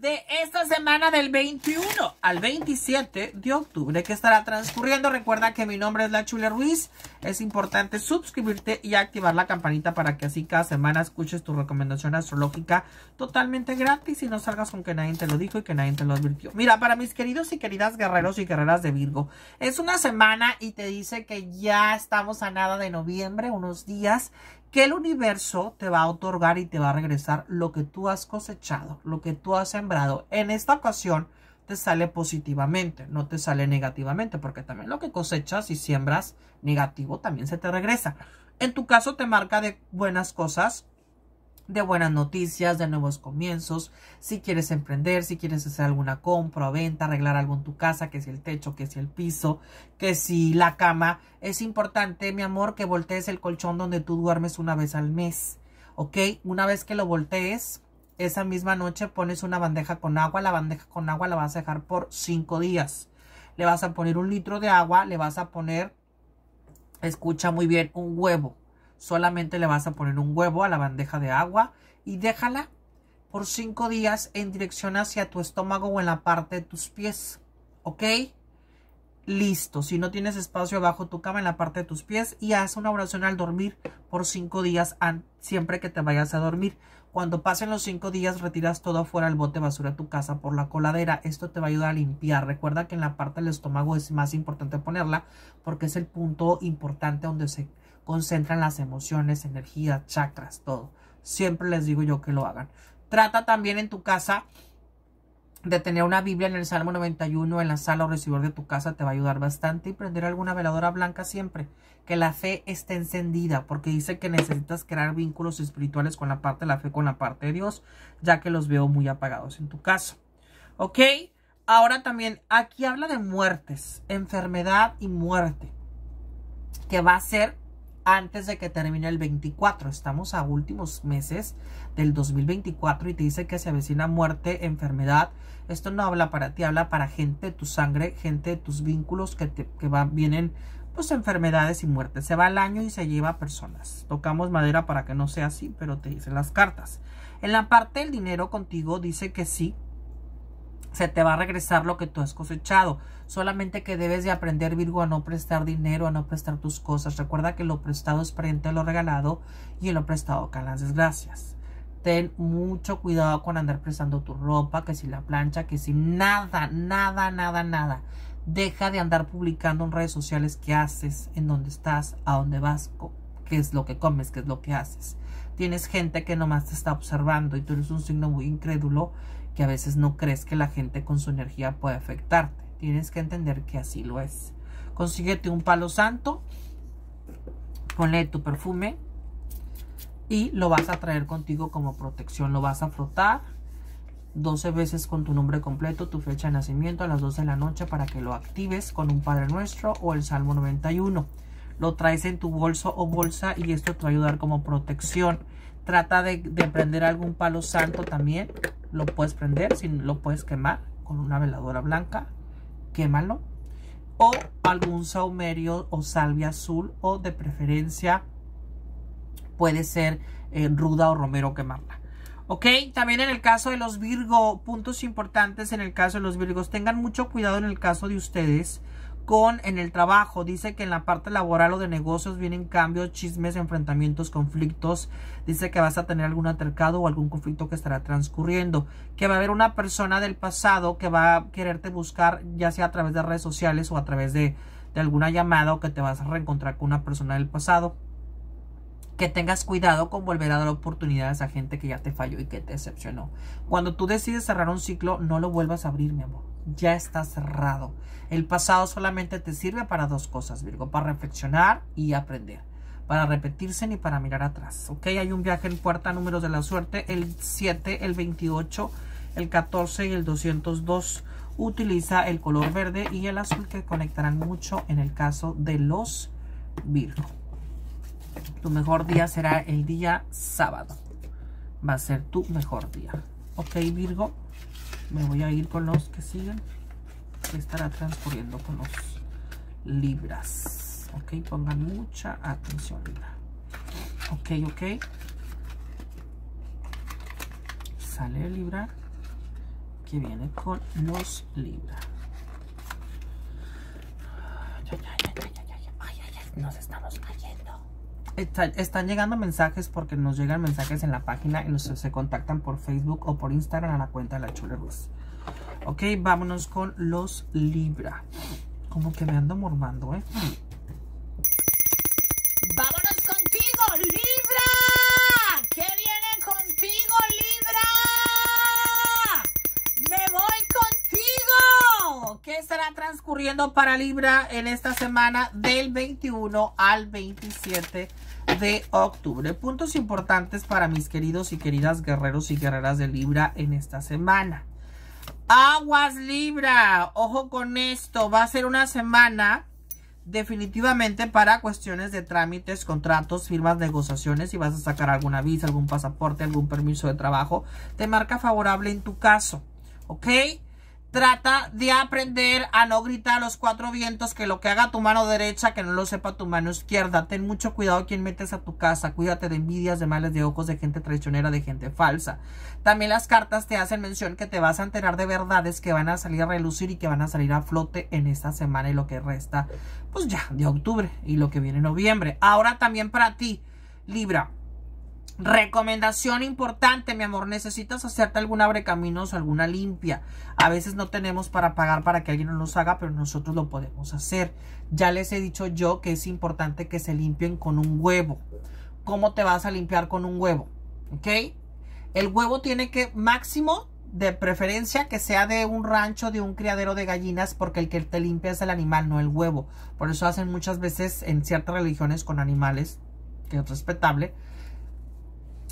Speaker 2: de esta semana del 21 al 27 de octubre que estará transcurriendo. Recuerda que mi nombre es La Chule Ruiz. Es importante suscribirte y activar la campanita para que así cada semana escuches tu recomendación astrológica totalmente gratis y no salgas con que nadie te lo dijo y que nadie te lo advirtió. Mira, para mis queridos y queridas guerreros y guerreras de Virgo, es una semana y te dice que ya estamos a nada de noviembre, unos días, que el universo te va a otorgar y te va a regresar lo que tú has cosechado, lo que tú has sembrado. En esta ocasión te sale positivamente, no te sale negativamente, porque también lo que cosechas y siembras negativo también se te regresa. En tu caso te marca de buenas cosas, de buenas noticias, de nuevos comienzos, si quieres emprender, si quieres hacer alguna compra o venta, arreglar algo en tu casa, que si el techo, que si el piso, que si la cama. Es importante, mi amor, que voltees el colchón donde tú duermes una vez al mes, ¿ok? Una vez que lo voltees, esa misma noche pones una bandeja con agua, la bandeja con agua la vas a dejar por cinco días. Le vas a poner un litro de agua, le vas a poner, escucha muy bien, un huevo, Solamente le vas a poner un huevo a la bandeja de agua y déjala por cinco días en dirección hacia tu estómago o en la parte de tus pies. ¿Ok? Listo. Si no tienes espacio abajo tu cama en la parte de tus pies y haz una oración al dormir por cinco días siempre que te vayas a dormir. Cuando pasen los cinco días retiras todo afuera el bote de basura de tu casa por la coladera. Esto te va a ayudar a limpiar. Recuerda que en la parte del estómago es más importante ponerla porque es el punto importante donde se concentran las emociones, energías, chakras, todo. Siempre les digo yo que lo hagan. Trata también en tu casa de tener una Biblia en el Salmo 91 en la sala o recibidor de tu casa te va a ayudar bastante y prender alguna veladora blanca siempre. Que la fe esté encendida porque dice que necesitas crear vínculos espirituales con la parte de la fe, con la parte de Dios, ya que los veo muy apagados en tu caso. ¿Ok? Ahora también aquí habla de muertes, enfermedad y muerte, que va a ser antes de que termine el 24. Estamos a últimos meses del 2024 y te dice que se avecina muerte, enfermedad. Esto no habla para ti, habla para gente de tu sangre, gente de tus vínculos que, que vienen pues enfermedades y muertes, Se va al año y se lleva personas. Tocamos madera para que no sea así, pero te dicen las cartas. En la parte del dinero contigo dice que sí, se te va a regresar lo que tú has cosechado. Solamente que debes de aprender, Virgo, a no prestar dinero, a no prestar tus cosas. Recuerda que lo prestado es frente a lo regalado y el lo prestado caen las desgracias. Ten mucho cuidado con andar prestando tu ropa, que si la plancha, que si nada, nada, nada, nada. Deja de andar publicando en redes sociales qué haces, en dónde estás, a dónde vas, qué es lo que comes, qué es lo que haces. Tienes gente que nomás te está observando y tú eres un signo muy incrédulo que a veces no crees que la gente con su energía puede afectarte. Tienes que entender que así lo es. Consíguete un palo santo, ponle tu perfume y lo vas a traer contigo como protección. Lo vas a frotar 12 veces con tu nombre completo, tu fecha de nacimiento a las 12 de la noche para que lo actives con un Padre Nuestro o el Salmo 91. Lo traes en tu bolso o bolsa y esto te va a ayudar como protección Trata de, prender algún palo santo también. Lo puedes prender, si lo puedes quemar con una veladora blanca. Quémalo. O algún saumerio o salvia azul. O de preferencia puede ser eh, ruda o romero quemarla. Ok, también en el caso de los Virgo, puntos importantes en el caso de los Virgos, tengan mucho cuidado en el caso de ustedes con en el trabajo. Dice que en la parte laboral o de negocios vienen cambios, chismes, enfrentamientos, conflictos. Dice que vas a tener algún altercado o algún conflicto que estará transcurriendo. Que va a haber una persona del pasado que va a quererte buscar, ya sea a través de redes sociales o a través de, de alguna llamada o que te vas a reencontrar con una persona del pasado que tengas cuidado con volver a dar oportunidades a gente que ya te falló y que te decepcionó. Cuando tú decides cerrar un ciclo, no lo vuelvas a abrir, mi amor. Ya está cerrado. El pasado solamente te sirve para dos cosas, Virgo, para reflexionar y aprender para repetirse ni para mirar atrás. Ok, hay un viaje en cuarta números de la suerte, el 7, el 28, el 14 y el 202. Utiliza el color verde y el azul que conectarán mucho en el caso de los Virgo. Tu mejor día será el día sábado. Va a ser tu mejor día. Ok, Virgo. Me voy a ir con los que siguen. Que estará transcurriendo con los libras. Ok, pongan mucha atención, Libra. Ok, ok. Sale Libra que viene con los Libra. ay, ay, nos estamos cayendo están llegando mensajes porque nos llegan mensajes en la página y nos, se contactan por Facebook o por Instagram a la cuenta de la chule Ok, vámonos con los Libra. Como que me ando mormando, ¿eh? ¿Qué estará transcurriendo para Libra en esta semana del 21 al 27 de octubre? Puntos importantes para mis queridos y queridas guerreros y guerreras de Libra en esta semana. Aguas Libra, ojo con esto, va a ser una semana definitivamente para cuestiones de trámites, contratos, firmas, negociaciones, si vas a sacar alguna visa, algún pasaporte, algún permiso de trabajo, te marca favorable en tu caso, ¿ok? Trata de aprender a no gritar a los cuatro vientos que lo que haga tu mano derecha que no lo sepa tu mano izquierda. Ten mucho cuidado quien metes a tu casa. Cuídate de envidias, de males de ojos, de gente traicionera, de gente falsa. También las cartas te hacen mención que te vas a enterar de verdades que van a salir a relucir y que van a salir a flote en esta semana y lo que resta, pues ya, de octubre y lo que viene noviembre. Ahora también para ti, Libra. Recomendación importante, mi amor, necesitas hacerte algún abrecaminos o alguna limpia. A veces no tenemos para pagar para que alguien nos los haga, pero nosotros lo podemos hacer. Ya les he dicho yo que es importante que se limpien con un huevo. ¿Cómo te vas a limpiar con un huevo? ¿Ok? El huevo tiene que máximo, de preferencia, que sea de un rancho, de un criadero de gallinas, porque el que te limpia es el animal, no el huevo. Por eso hacen muchas veces en ciertas religiones con animales, que es respetable,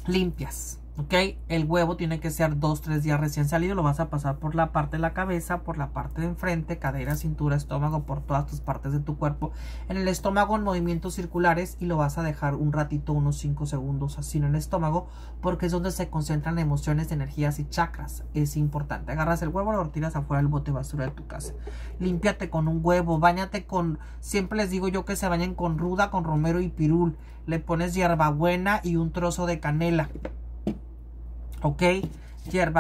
Speaker 2: limpias. ¿ok? El huevo tiene que ser dos, tres días recién salido, lo vas a pasar por la parte de la cabeza, por la parte de enfrente, cadera, cintura, estómago, por todas tus partes de tu cuerpo. En el estómago en movimientos circulares y lo vas a dejar un ratito, unos cinco segundos así en el estómago, porque es donde se concentran emociones, energías y chakras. Es importante. Agarras el huevo, lo retiras afuera del bote de basura de tu casa. Límpiate con un huevo, bañate con, siempre les digo yo que se bañen con ruda, con romero y pirul. Le pones hierbabuena y un trozo de canela ok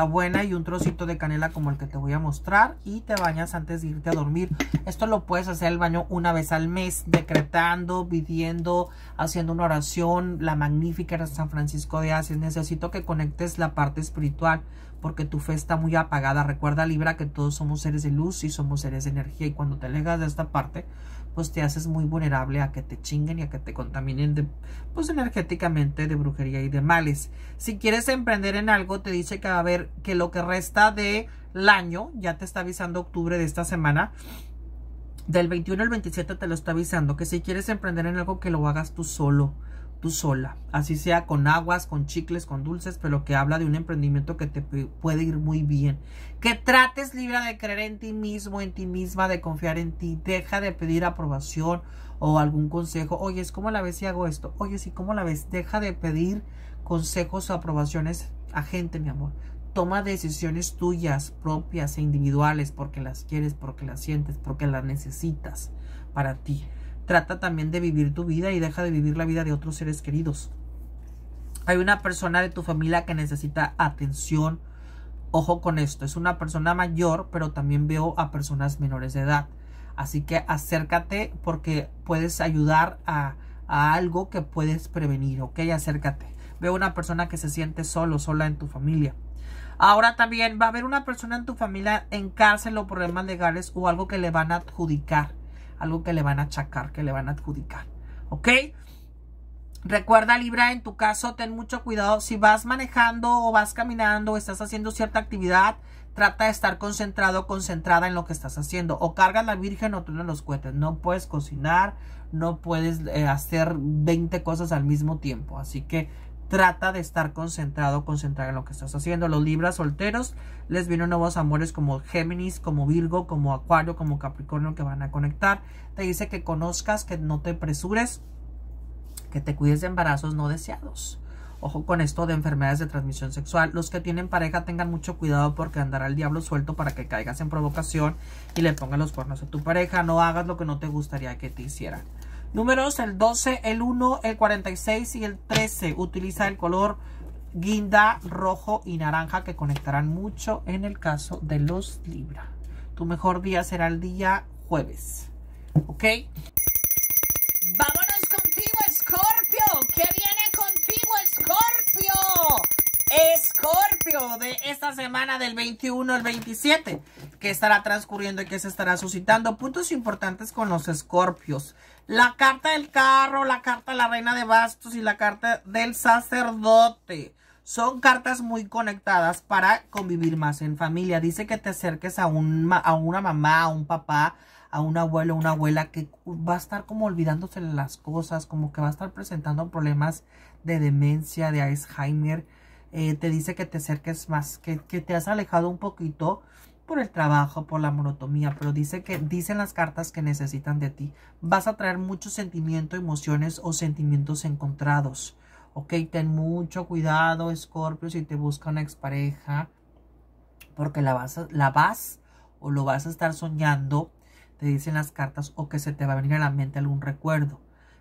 Speaker 2: buena y un trocito de canela como el que te voy a mostrar y te bañas antes de irte a dormir esto lo puedes hacer el baño una vez al mes decretando, pidiendo haciendo una oración la magnífica era San Francisco de Asís necesito que conectes la parte espiritual porque tu fe está muy apagada recuerda Libra que todos somos seres de luz y somos seres de energía y cuando te alejas de esta parte pues te haces muy vulnerable a que te chinguen y a que te contaminen de, pues energéticamente de brujería y de males. Si quieres emprender en algo, te dice que a ver que lo que resta del año, ya te está avisando octubre de esta semana, del 21 al 27 te lo está avisando, que si quieres emprender en algo que lo hagas tú solo tú sola. Así sea con aguas, con chicles, con dulces, pero que habla de un emprendimiento que te puede ir muy bien. Que trates libre de creer en ti mismo, en ti misma, de confiar en ti. Deja de pedir aprobación o algún consejo. Oye, es como la ves si hago esto. Oye, sí, ¿cómo la ves? Deja de pedir consejos o aprobaciones a gente, mi amor. Toma decisiones tuyas, propias e individuales, porque las quieres, porque las sientes, porque las necesitas para ti trata también de vivir tu vida y deja de vivir la vida de otros seres queridos. Hay una persona de tu familia que necesita atención. Ojo con esto, es una persona mayor, pero también veo a personas menores de edad. Así que acércate porque puedes ayudar a, algo que puedes prevenir, ¿ok? Acércate. Veo una persona que se siente solo, sola en tu familia. Ahora también va a haber una persona en tu familia en cárcel o problemas legales o algo que le van a adjudicar algo que le van a achacar, que le van a adjudicar. ¿Ok? Recuerda, Libra, en tu caso, ten mucho cuidado. Si vas manejando o vas caminando o estás haciendo cierta actividad, trata de estar concentrado, concentrada en lo que estás haciendo. O cargas la Virgen o tú no los cohetes. No puedes cocinar, no puedes eh, hacer 20 cosas al mismo tiempo. Así que Trata de estar concentrado, concentrado en lo que estás haciendo. Los libras solteros les vienen nuevos amores como Géminis, como Virgo, como Acuario, como Capricornio que van a conectar. Te dice que conozcas, que no te apresures, que te cuides de embarazos no deseados. Ojo con esto de enfermedades de transmisión sexual. Los que tienen pareja tengan mucho cuidado porque andará el diablo suelto para que caigas en provocación y le pongan los cuernos a tu pareja. No hagas lo que no te gustaría que te hicieran. Números el 12, el 1, el 46 y el 13. Utiliza el color guinda, rojo y naranja que conectarán mucho en el caso de los Libra. Tu mejor día será el día jueves. ¿Ok? Escorpio de esta semana del 21 al 27, que estará transcurriendo y que se estará suscitando. Puntos importantes con los escorpios. La carta del carro, la carta de la reina de bastos y la carta del sacerdote. Son cartas muy conectadas para convivir más en familia. Dice que te acerques a, un, a una mamá, a un papá, a un abuelo, una abuela que va a estar como olvidándose las cosas, como que va a estar presentando problemas de demencia, de Alzheimer eh, te dice que te acerques más, que, te has alejado un poquito por el trabajo, por la monotomía, pero dice que dicen las cartas que necesitan de ti. Vas a traer mucho sentimiento, emociones o sentimientos encontrados. Ok, ten mucho cuidado, Scorpio, si te busca una expareja, porque la vas, la vas o lo vas a estar soñando, te dicen las cartas, o que se te va a venir a la mente algún recuerdo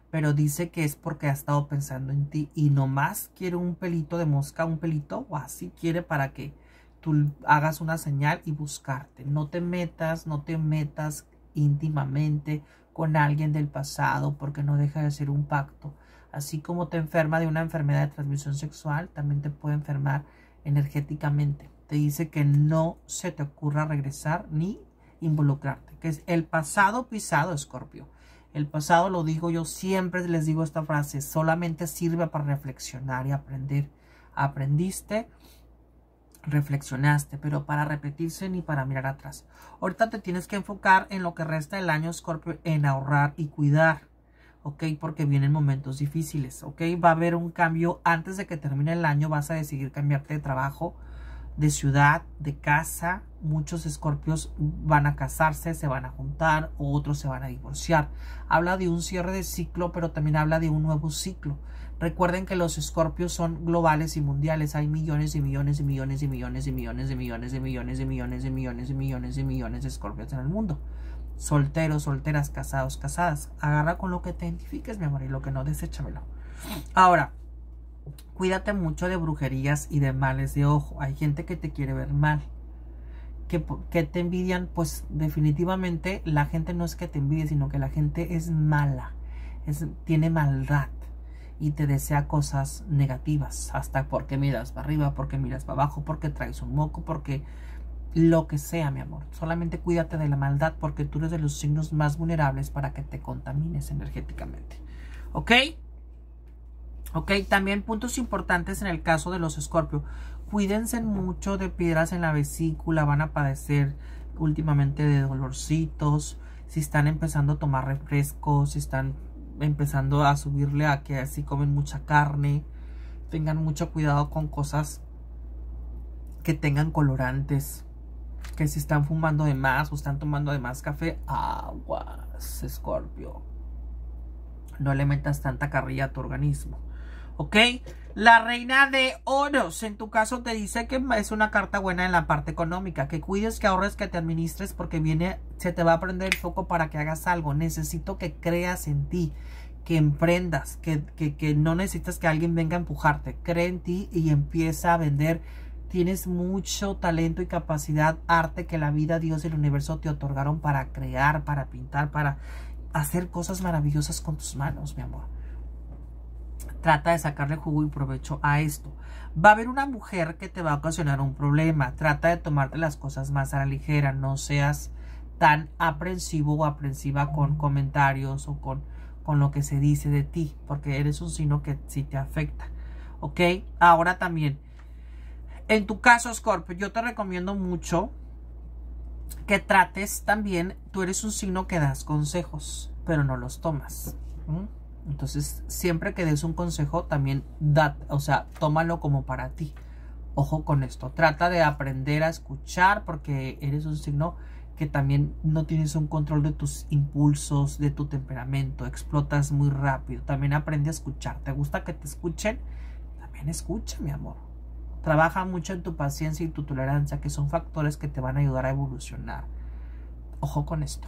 Speaker 2: pero dice que es porque ha estado pensando en ti y nomás quiere un pelito de mosca, un pelito o así quiere para que tú hagas una señal y buscarte. No te metas, no te metas íntimamente con alguien del pasado porque no deja de ser un pacto. Así como te enferma de una enfermedad de transmisión sexual, también te puede enfermar energéticamente. Te dice que no se te ocurra regresar ni involucrarte, que es el pasado pisado, Escorpio. El pasado lo digo yo siempre, les digo esta frase, solamente sirve para reflexionar y aprender. Aprendiste, reflexionaste, pero para repetirse ni para mirar atrás. Ahorita te tienes que enfocar en lo que resta del año, Scorpio, en ahorrar y cuidar. ¿ok? Porque vienen momentos difíciles, ¿ok? Va a haber un cambio antes de que termine el año, vas a decidir cambiarte de trabajo de ciudad, de casa. Muchos escorpios van a casarse, se van a juntar, otros se van a divorciar. Habla de un cierre de ciclo, pero también habla de un nuevo ciclo. Recuerden que los escorpios son globales y mundiales. Hay millones y millones y millones y millones y millones de millones de millones y millones de millones y millones de millones de escorpios en el mundo. Solteros, solteras, casados, casadas. Agarra con lo que te identifiques, mi amor, y lo que no, deséchamelo. Ahora, cuídate mucho de brujerías y de males de ojo. Hay gente que te quiere ver mal. Que, te envidian, pues definitivamente la gente no es que te envidie, sino que la gente es mala, es, tiene maldad y te desea cosas negativas, hasta porque miras para arriba, porque miras para abajo, porque traes un moco, porque lo que sea, mi amor. Solamente cuídate de la maldad porque tú eres de los signos más vulnerables para que te contamines energéticamente. ¿Ok? Ok, también puntos importantes en el caso de los escorpios. Cuídense mucho de piedras en la vesícula, van a padecer últimamente de dolorcitos, si están empezando a tomar refrescos, si están empezando a subirle a que así comen mucha carne, tengan mucho cuidado con cosas que tengan colorantes, que si están fumando de más o están tomando de más café, aguas, escorpio. No le metas tanta carrilla a tu organismo. ¿ok? La reina de oros, en tu caso te dice que es una carta buena en la parte económica, que cuides, que ahorres, que te administres porque viene, se te va a prender el foco para que hagas algo. Necesito que creas en ti, que emprendas, que, que, que no necesitas que alguien venga a empujarte. Cree en ti y empieza a vender. Tienes mucho talento y capacidad, arte que la vida, Dios y el universo te otorgaron para crear, para pintar, para hacer cosas maravillosas con tus manos, mi amor trata de sacarle jugo y provecho a esto. Va a haber una mujer que te va a ocasionar un problema, trata de tomarte las cosas más a la ligera, no seas tan aprensivo o aprensiva con comentarios o con, con lo que se dice de ti, porque eres un signo que sí te afecta. ¿Ok? Ahora también, en tu caso, Scorpio, yo te recomiendo mucho que trates también, tú eres un signo que das consejos, pero no los tomas. Entonces, siempre que des un consejo, también da, o sea, tómalo como para ti. Ojo con esto, trata de aprender a escuchar porque eres un signo que también no tienes un control de tus impulsos, de tu temperamento, explotas muy rápido. También aprende a escuchar. ¿Te gusta que te escuchen? También escucha, mi amor. Trabaja mucho en tu paciencia y tu tolerancia, que son factores que te van a ayudar a evolucionar. Ojo con esto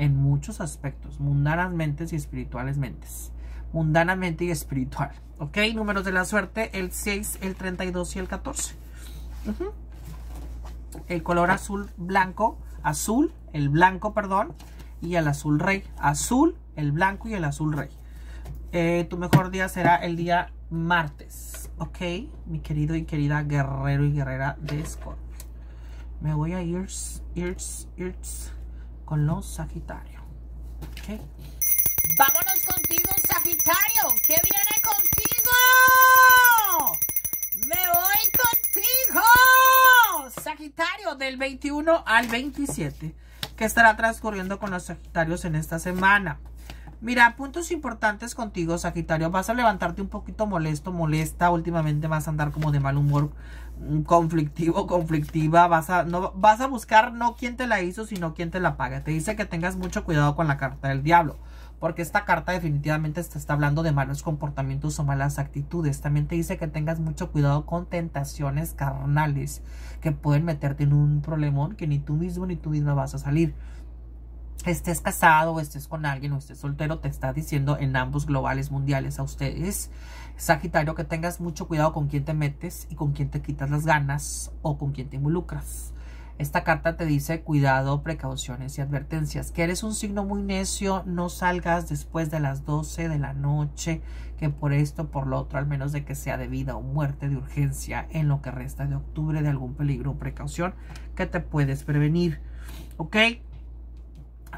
Speaker 2: en muchos aspectos, mundanas mentes y espirituales mentes. Mundanamente y espiritual. ¿Ok? Números de la suerte, el 6, el 32 y el 14. El color azul, blanco, azul, el blanco, perdón, y el azul rey. Azul, el blanco y el azul rey. Eh, tu mejor día será el día martes, ¿ok? Mi querido y querida guerrero y guerrera de Scorpio. Me voy a ir, ir, ir con los Sagitarios.
Speaker 1: Vámonos contigo, Sagitario. ¿Qué viene contigo? Me voy contigo.
Speaker 2: Sagitario, del 21 al 27, que estará transcurriendo con los Sagitarios en esta semana. Mira, puntos importantes contigo, Sagitario. Vas a levantarte un poquito molesto, molesta. Últimamente vas a andar como de mal humor, mm, conflictivo, conflictiva. Vas a, no, vas a buscar no quién te la hizo, sino quién te la paga. Te dice que tengas mucho cuidado con la carta del diablo porque esta carta definitivamente te está hablando de malos comportamientos o malas actitudes. También te dice que tengas mucho cuidado con tentaciones carnales que pueden meterte en un problemón que ni tú mismo ni tú misma vas a salir estés casado o estés con alguien o estés soltero, te está diciendo en ambos globales mundiales a ustedes, Sagitario, que tengas mucho cuidado con quién te metes y con quién te quitas las ganas o con quién te involucras. Esta carta te dice cuidado, precauciones y advertencias. Que eres un signo muy necio, no salgas después de las 12 de la noche, que por esto, por lo otro, al menos de que sea de vida o muerte de urgencia en lo que resta de octubre de algún peligro o precaución que te puedes prevenir. ¿Ok?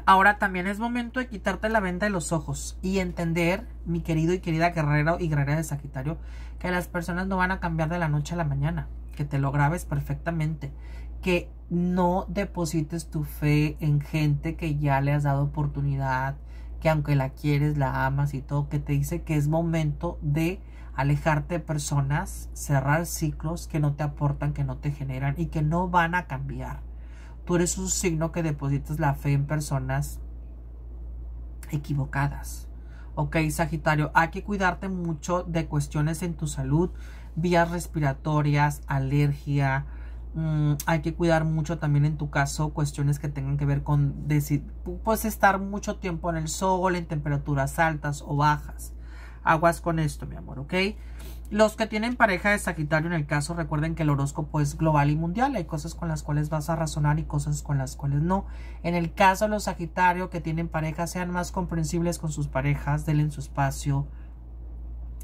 Speaker 2: Ahora también es momento de quitarte la venda de los ojos y entender, mi querido y querida guerrero y guerrera de Sagitario, que las personas no van a cambiar de la noche a la mañana, que te lo grabes perfectamente, que no deposites tu fe en gente que ya le has dado oportunidad, que aunque la quieres, la amas y todo, que te dice que es momento de alejarte de personas, cerrar ciclos que no te aportan, que no te generan y que no van a cambiar. Tú eres un signo que depositas la fe en personas equivocadas. Ok, Sagitario, hay que cuidarte mucho de cuestiones en tu salud, vías respiratorias, alergia. Mm, hay que cuidar mucho también en tu caso cuestiones que tengan que ver con decir, pues estar mucho tiempo en el sol, en temperaturas altas o bajas. Aguas con esto, mi amor, ¿ok? Los que tienen pareja de Sagitario en el caso, recuerden que el horóscopo es global y mundial. Hay cosas con las cuales vas a razonar y cosas con las cuales no. En el caso de los Sagitario que tienen pareja, sean más comprensibles con sus parejas, denle su espacio.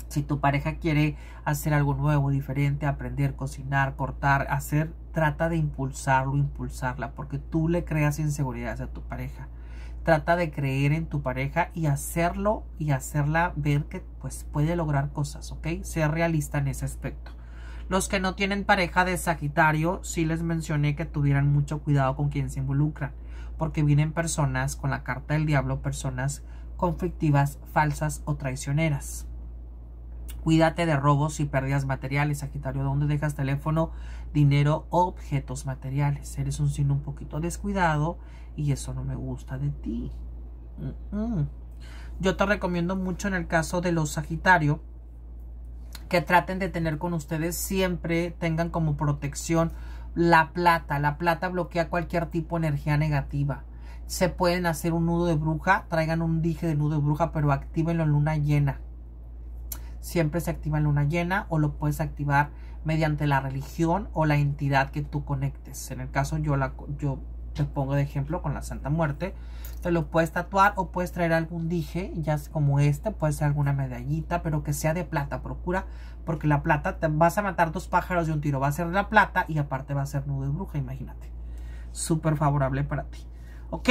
Speaker 2: Si tu pareja quiere hacer algo nuevo, diferente, aprender, cocinar, cortar, hacer, trata de impulsarlo, impulsarla, porque tú le creas inseguridades a tu pareja. Trata de creer en tu pareja y hacerlo y hacerla ver que pues puede lograr cosas, ¿ok? Sea realista en ese aspecto. Los que no tienen pareja de Sagitario, sí les mencioné que tuvieran mucho cuidado con quien se involucran, porque vienen personas con la carta del diablo, personas conflictivas, falsas o traicioneras. Cuídate de robos y pérdidas materiales, Sagitario, donde dejas teléfono, dinero o objetos materiales. Eres un signo un poquito descuidado y eso no me gusta de ti. Yo te recomiendo mucho en el caso de los Sagitario que traten de tener con ustedes siempre, tengan como protección la plata. La plata bloquea cualquier tipo de energía negativa. Se pueden hacer un nudo de bruja, traigan un dije de nudo de bruja, pero actívenlo en luna llena. Siempre se activa en luna llena o lo puedes activar mediante la religión o la entidad que tú conectes. En el caso yo, la, yo te pongo de ejemplo con la Santa Muerte, te lo puedes tatuar o puedes traer algún dije, ya como este, puede ser alguna medallita, pero que sea de plata, procura, porque la plata, te vas a matar dos pájaros de un tiro, va a ser la plata y aparte va a ser nudo de bruja, imagínate. Súper favorable para ti. ¿Ok?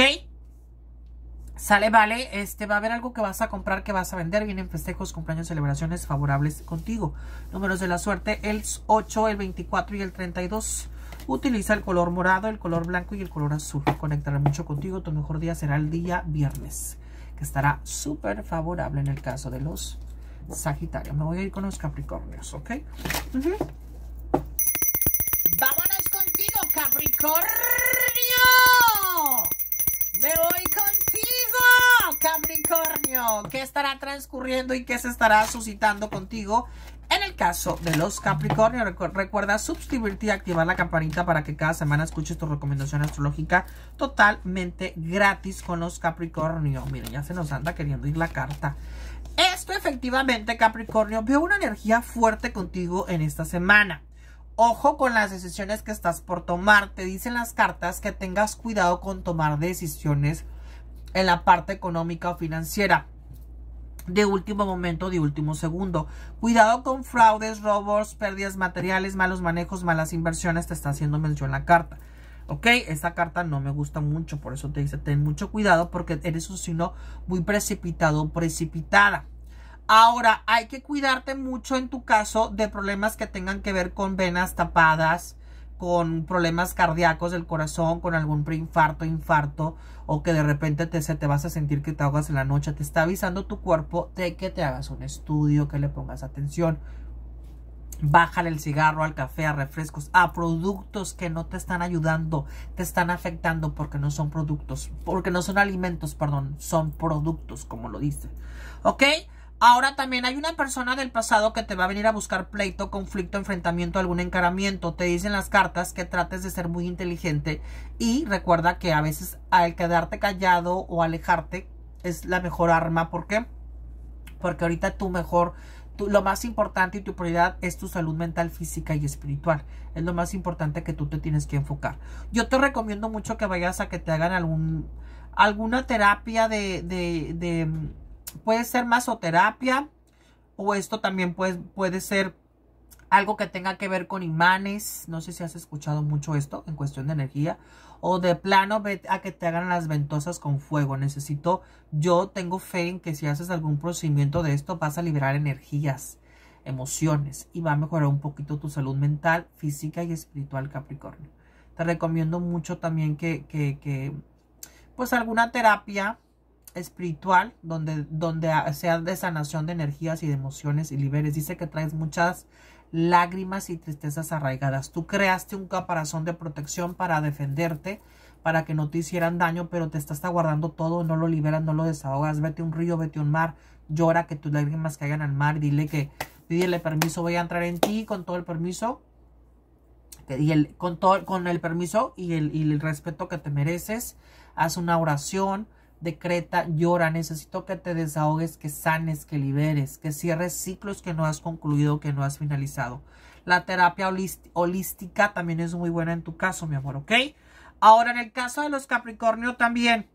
Speaker 2: Sale, vale, este va a haber algo que vas a comprar, que vas a vender, vienen festejos, cumpleaños, celebraciones favorables contigo. Números de la suerte, el 8, el 24 y el 32. Utiliza el color morado, el color blanco y el color azul. Conectará mucho contigo. Tu mejor día será el día viernes, que estará súper favorable en el caso de los Sagitarios. Me voy a ir con los Capricornios, ¿ok? Vámonos
Speaker 1: contigo, Capricornio. Me voy
Speaker 2: contigo, Capricornio. ¿Qué estará transcurriendo y qué se estará suscitando contigo en el caso de los Capricornio, recuerda suscribirte y activar la campanita para que cada semana escuches tu recomendación astrológica totalmente gratis con los Capricornio. Miren, ya se nos anda queriendo ir la carta. Esto efectivamente, Capricornio, veo una energía fuerte contigo en esta semana. Ojo con las decisiones que estás por tomar. Te dicen las cartas que tengas cuidado con tomar decisiones en la parte económica o financiera de último momento, de último segundo. Cuidado con fraudes, robos, pérdidas materiales, malos manejos, malas inversiones, te está haciendo mención la carta. ¿Ok? Esta carta no me gusta mucho, por eso te dice, ten mucho cuidado porque eres un signo muy precipitado precipitada. Ahora, hay que cuidarte mucho en tu caso de problemas que tengan que ver con venas tapadas, con problemas cardíacos del corazón, con algún preinfarto, infarto, o que de repente te, se te vas a sentir que te ahogas en la noche, te está avisando tu cuerpo de que te hagas un estudio, que le pongas atención. Bájale el cigarro, al café, a refrescos, a productos que no te están ayudando, te están afectando porque no son productos, porque no son alimentos, perdón, son productos, como lo dice. ¿Ok? Ahora también hay una persona del pasado que te va a venir a buscar pleito, conflicto, enfrentamiento, algún encaramiento. Te dicen las cartas que trates de ser muy inteligente y recuerda que a veces al quedarte callado o alejarte es la mejor arma. ¿Por qué? Porque ahorita tu mejor, lo más importante y tu prioridad es tu salud mental, física y espiritual. Es lo más importante que tú te tienes que enfocar. Yo te recomiendo mucho que vayas a que te hagan algún, alguna terapia de, de, de puede ser masoterapia o esto también puede, puede ser algo que tenga que ver con imanes, no sé si has escuchado mucho esto en cuestión de energía, o de plano a que te hagan las ventosas con fuego, necesito, yo tengo fe en que si haces algún procedimiento de esto vas a liberar energías, emociones y va a mejorar un poquito tu salud mental, física y espiritual Capricornio. Te recomiendo mucho también que, que, que pues alguna terapia espiritual donde, donde sea de sanación de energías y de emociones y liberes. Dice que traes muchas lágrimas y tristezas arraigadas. Tú creaste un caparazón de protección para defenderte, para que no te hicieran daño, pero te estás aguardando todo, no lo liberas, no lo desahogas. Vete un río, vete a un mar, llora que tus lágrimas caigan al mar, dile que, pídele permiso, voy a entrar en ti con todo el permiso. el, con, todo, con el permiso y el, y el respeto que te mereces, haz una oración, decreta, llora, necesito que te desahogues, que sanes, que liberes, que cierres ciclos que no has concluido, que no has finalizado. La terapia holística también es muy buena en tu caso, mi amor, ¿ok? Ahora, en el caso de los Capricornio también,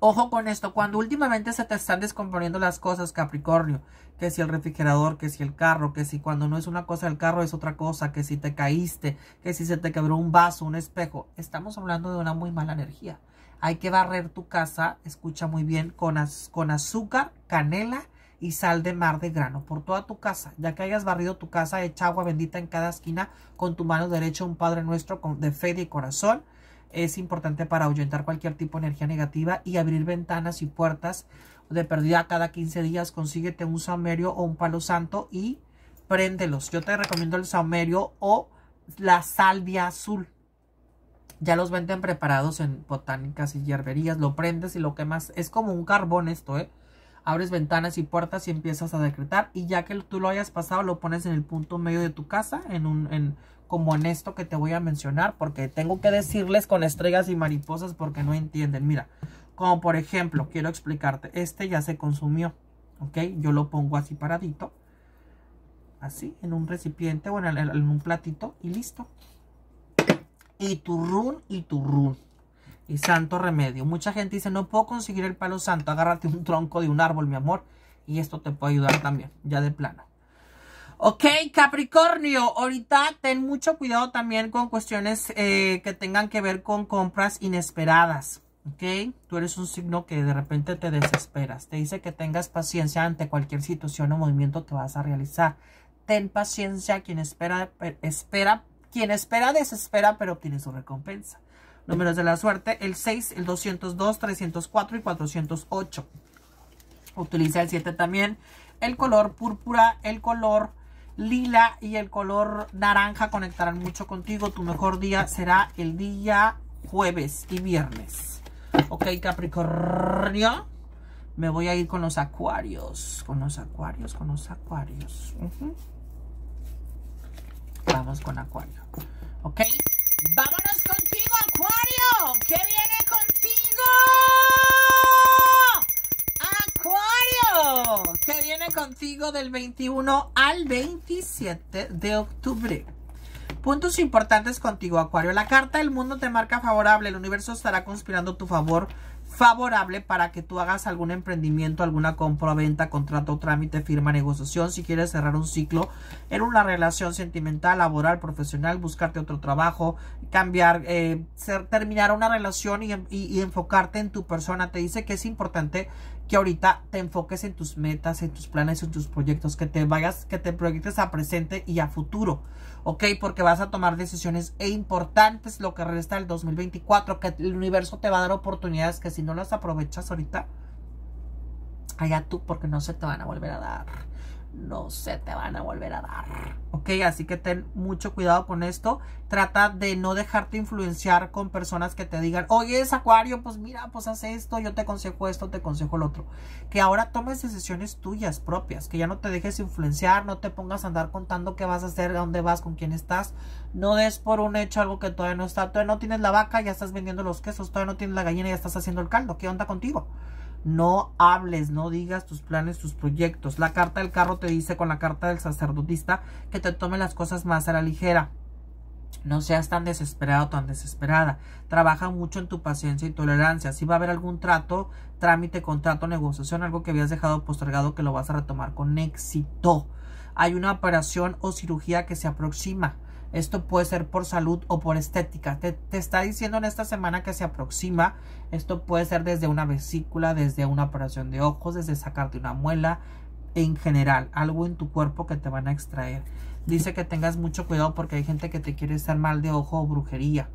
Speaker 2: ojo con esto, cuando últimamente se te están descomponiendo las cosas, Capricornio, que si el refrigerador, que si el carro, que si cuando no es una cosa el carro es otra cosa, que si te caíste, que si se te quebró un vaso, un espejo, estamos hablando de una muy mala energía hay que barrer tu casa, escucha muy bien, con, azúcar, canela y sal de mar de grano por toda tu casa. Ya que hayas barrido tu casa, echa agua bendita en cada esquina con tu mano derecha, un Padre Nuestro de fe y corazón. Es importante para ahuyentar cualquier tipo de energía negativa y abrir ventanas y puertas de perdida cada 15 días. Consíguete un saumerio o un palo santo y préndelos. Yo te recomiendo el saumerio o la salvia azul. Ya los venden preparados en botánicas y hierberías. Lo prendes y lo quemas. Es como un carbón esto, ¿eh? Abres ventanas y puertas y empiezas a decretar. Y ya que tú lo hayas pasado, lo pones en el punto medio de tu casa. En un, en, como en esto que te voy a mencionar. Porque tengo que decirles con estrellas y mariposas porque no entienden. Mira, como por ejemplo, quiero explicarte. Este ya se consumió. ¿Ok? Yo lo pongo así paradito. Así, en un recipiente o en un platito. Y listo y run, y tu run Y santo remedio. Mucha gente dice, no puedo conseguir el palo santo. Agárrate un tronco de un árbol, mi amor. Y esto te puede ayudar también, ya de plano. Ok, Capricornio, ahorita ten mucho cuidado también con cuestiones eh, que tengan que ver con compras inesperadas. Ok, tú eres un signo que de repente te desesperas. Te dice que tengas paciencia ante cualquier situación o movimiento que vas a realizar. Ten paciencia, quien espera, espera quien espera, desespera, pero obtiene su recompensa. Números de la suerte, el 6, el 202, 304 y 408. Utiliza el 7 también. El color púrpura, el color lila y el color naranja conectarán mucho contigo. Tu mejor día será el día jueves y viernes. Ok, Capricornio. Me voy a ir con los acuarios, con los acuarios, con los acuarios. Vamos
Speaker 1: con Acuario. ¿Ok? ¡Vámonos contigo, Acuario! ¿Qué viene contigo?
Speaker 2: ¡Acuario! ¿Qué viene contigo del 21 al 27 de octubre? Puntos importantes contigo, Acuario. La carta del mundo te marca favorable. El universo estará conspirando a tu favor favorable para que tú hagas algún emprendimiento, alguna compra-venta, contrato, trámite, firma, negociación, si quieres cerrar un ciclo en una relación sentimental, laboral, profesional, buscarte otro trabajo, cambiar, eh, ser, terminar una relación y enfocarte en tu persona. Te dice que es importante que ahorita te enfoques en tus metas, en tus planes, en tus proyectos, que te vayas, que te proyectes a presente y a futuro, ¿ok? Porque vas a tomar decisiones e importantes lo que resta del 2024, que el universo te va a dar oportunidades que si no las aprovechas ahorita, allá tú, porque no se te van a volver a dar no se te van a volver a dar. Ok, así que ten mucho cuidado con esto. Trata de no dejarte influenciar con personas que te digan, oye, es acuario, pues mira, pues haz esto, yo te aconsejo esto, te aconsejo el otro. Que ahora tomes decisiones tuyas propias, que ya no te dejes influenciar, no te pongas a andar contando qué vas a hacer, a dónde vas, con quién estás. No des por un hecho algo que todavía no está. Todavía no tienes la vaca, ya estás vendiendo los quesos, todavía no tienes la gallina, ya estás haciendo el caldo. ¿Qué onda contigo? no hables, no digas tus planes, tus proyectos. La carta del carro te dice con la carta del sacerdotista que te tome las cosas más a la ligera. No seas tan desesperado, tan desesperada. Trabaja mucho en tu paciencia y tolerancia. Si va a haber algún trato, trámite, contrato, negociación, algo que habías dejado postergado que lo vas a retomar con éxito. Hay una operación o cirugía que se aproxima. Esto puede ser por salud o por estética. Te, está diciendo en esta semana que se aproxima. Esto puede ser desde una vesícula, desde una operación de ojos, desde sacarte una muela. En general, algo en tu cuerpo que te van a extraer. Dice que tengas mucho cuidado porque hay gente que te quiere hacer mal de ojo o brujería.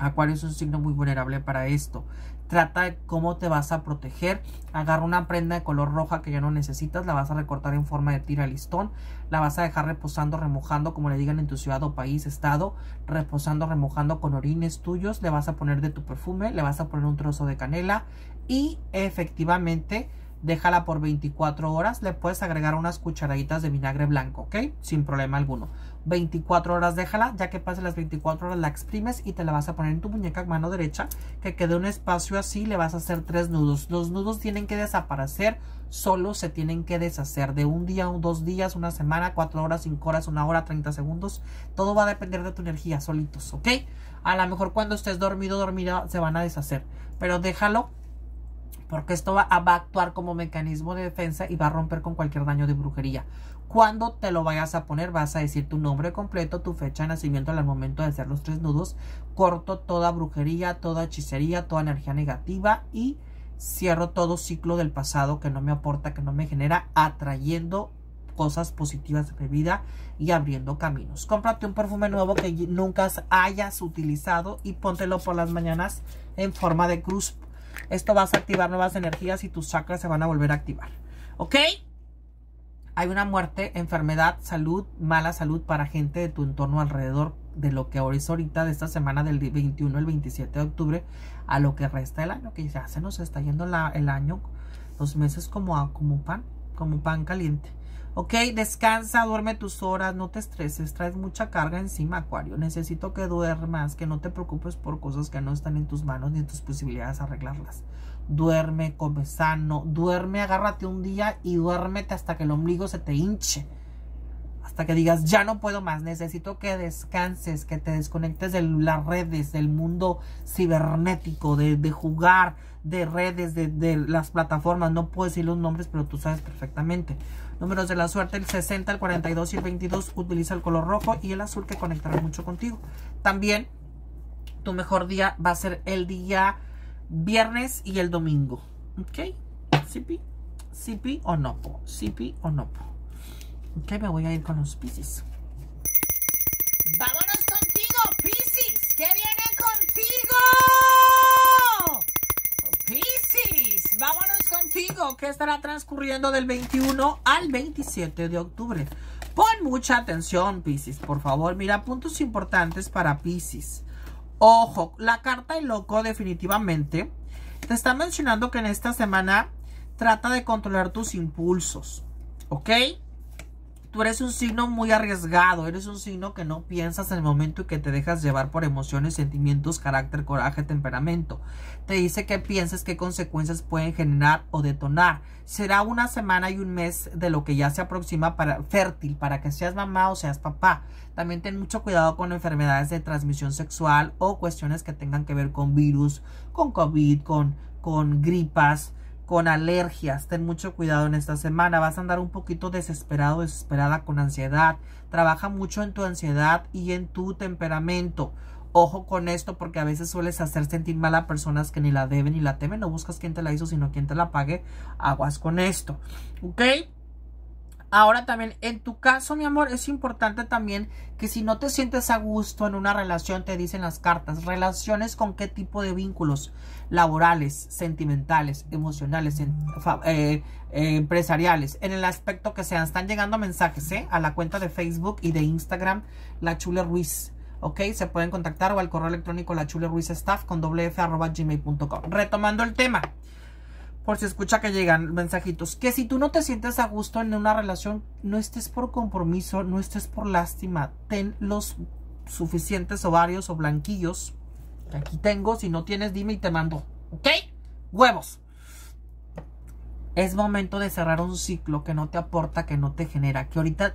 Speaker 2: Acuario es un signo muy vulnerable para esto. Trata de cómo te vas a proteger. Agarra una prenda de color roja que ya no necesitas. La vas a recortar en forma de tira listón. La vas a dejar reposando, remojando, como le digan en tu ciudad o país, estado. Reposando, remojando con orines tuyos. Le vas a poner de tu perfume. Le vas a poner un trozo de canela. Y efectivamente déjala por 24 horas, le puedes agregar unas cucharaditas de vinagre blanco, ¿ok? Sin problema alguno. 24 horas déjala, ya que pase las 24 horas la exprimes y te la vas a poner en tu muñeca mano derecha, que quede un espacio así, le vas a hacer tres nudos. Los nudos tienen que desaparecer, solo se tienen que deshacer de un día, dos días, una semana, cuatro horas, cinco horas, una hora, 30 segundos. Todo va a depender de tu energía, solitos, ¿ok? A lo mejor cuando estés dormido, dormida, se van a deshacer, pero déjalo porque esto va va, a actuar como mecanismo de defensa y va a romper con cualquier daño de brujería. Cuando te lo vayas a poner, vas a decir tu nombre completo, tu fecha de nacimiento al momento de hacer los tres nudos. Corto toda brujería, toda hechicería, toda energía negativa y cierro todo ciclo del pasado que no me aporta, que no me genera, atrayendo cosas positivas de mi vida y abriendo caminos. Cómprate un perfume nuevo que nunca hayas utilizado y póntelo por las mañanas en forma de cruz. Esto vas a activar nuevas energías y tus chakras se van a volver a activar. ¿Ok? hay una muerte, enfermedad, salud, mala salud para gente de tu entorno alrededor de lo que es ahorita de esta semana del 21 al 27 de octubre a lo que resta del año, que ya se nos está yendo la, el año, los meses como, como pan, como pan caliente. ¿ok? Descansa, duerme tus horas, no te estreses, traes mucha carga encima, Acuario. Necesito que duermas, que no te preocupes por cosas que no están en tus manos ni en tus posibilidades arreglarlas. Duerme, come sano, duerme, agárrate un día y duérmete hasta que el ombligo se te hinche. Hasta que digas, ya no puedo más, necesito que descanses, que te desconectes de las redes, del mundo cibernético, de, de jugar, de redes, de, las plataformas. No puedo decir los nombres, pero tú sabes perfectamente. Números de la suerte, el 60, el 42 y el 22. Utiliza el color rojo y el azul que conectará mucho contigo. También tu mejor día va a ser el día viernes y el domingo. ¿Ok? ¿Sipi? ¿Sipi o no? ¿Sipi o no? Ok, me voy a ir con los piscis.
Speaker 1: ¡Vámonos contigo, piscis! ¡Qué bien!
Speaker 2: Vámonos contigo, ¿qué estará transcurriendo del 21 al 27 de octubre. Pon mucha atención, Piscis, por favor. Mira, puntos importantes para Piscis. Ojo, la carta del loco definitivamente te está mencionando que en esta semana trata de controlar tus impulsos, ¿ok? Tú eres un signo muy arriesgado, eres un signo que no piensas en el momento y que te dejas llevar por emociones, sentimientos, carácter, coraje, temperamento. Te dice que pienses qué consecuencias pueden generar o detonar. Será una semana y un mes de lo que ya se aproxima para fértil, para que seas mamá o seas papá. También ten mucho cuidado con enfermedades de transmisión sexual o cuestiones que tengan que ver con virus, con COVID, con, con gripas, con alergias. Ten mucho cuidado en esta semana. Vas a andar un poquito desesperado, desesperada con ansiedad. Trabaja mucho en tu ansiedad y en tu temperamento. Ojo con esto porque a veces sueles hacer sentir mal a personas que ni la deben ni la temen. No buscas quien te la hizo, sino quien te la pague. Aguas con esto. ¿Ok? Ahora también, en tu caso, mi amor, es importante también que si no te sientes a gusto en una relación, te dicen las cartas, relaciones con qué tipo de vínculos, laborales, sentimentales, emocionales, eh, eh, empresariales, en el aspecto que sean. Están llegando mensajes ¿eh? a la cuenta de Facebook y de Instagram, La Chule Ruiz. ¿ok? Se pueden contactar o al correo electrónico lachuleruizstaff con doble staff arroba gmail.com. Retomando el tema, por si escucha que llegan mensajitos, que si tú no te sientes a gusto en una relación, no estés por compromiso, no estés por lástima, ten los suficientes ovarios o blanquillos, que aquí tengo, si no tienes dime y te mando, ¿ok? Huevos. Es momento de cerrar un ciclo que no te aporta, que no te genera, que ahorita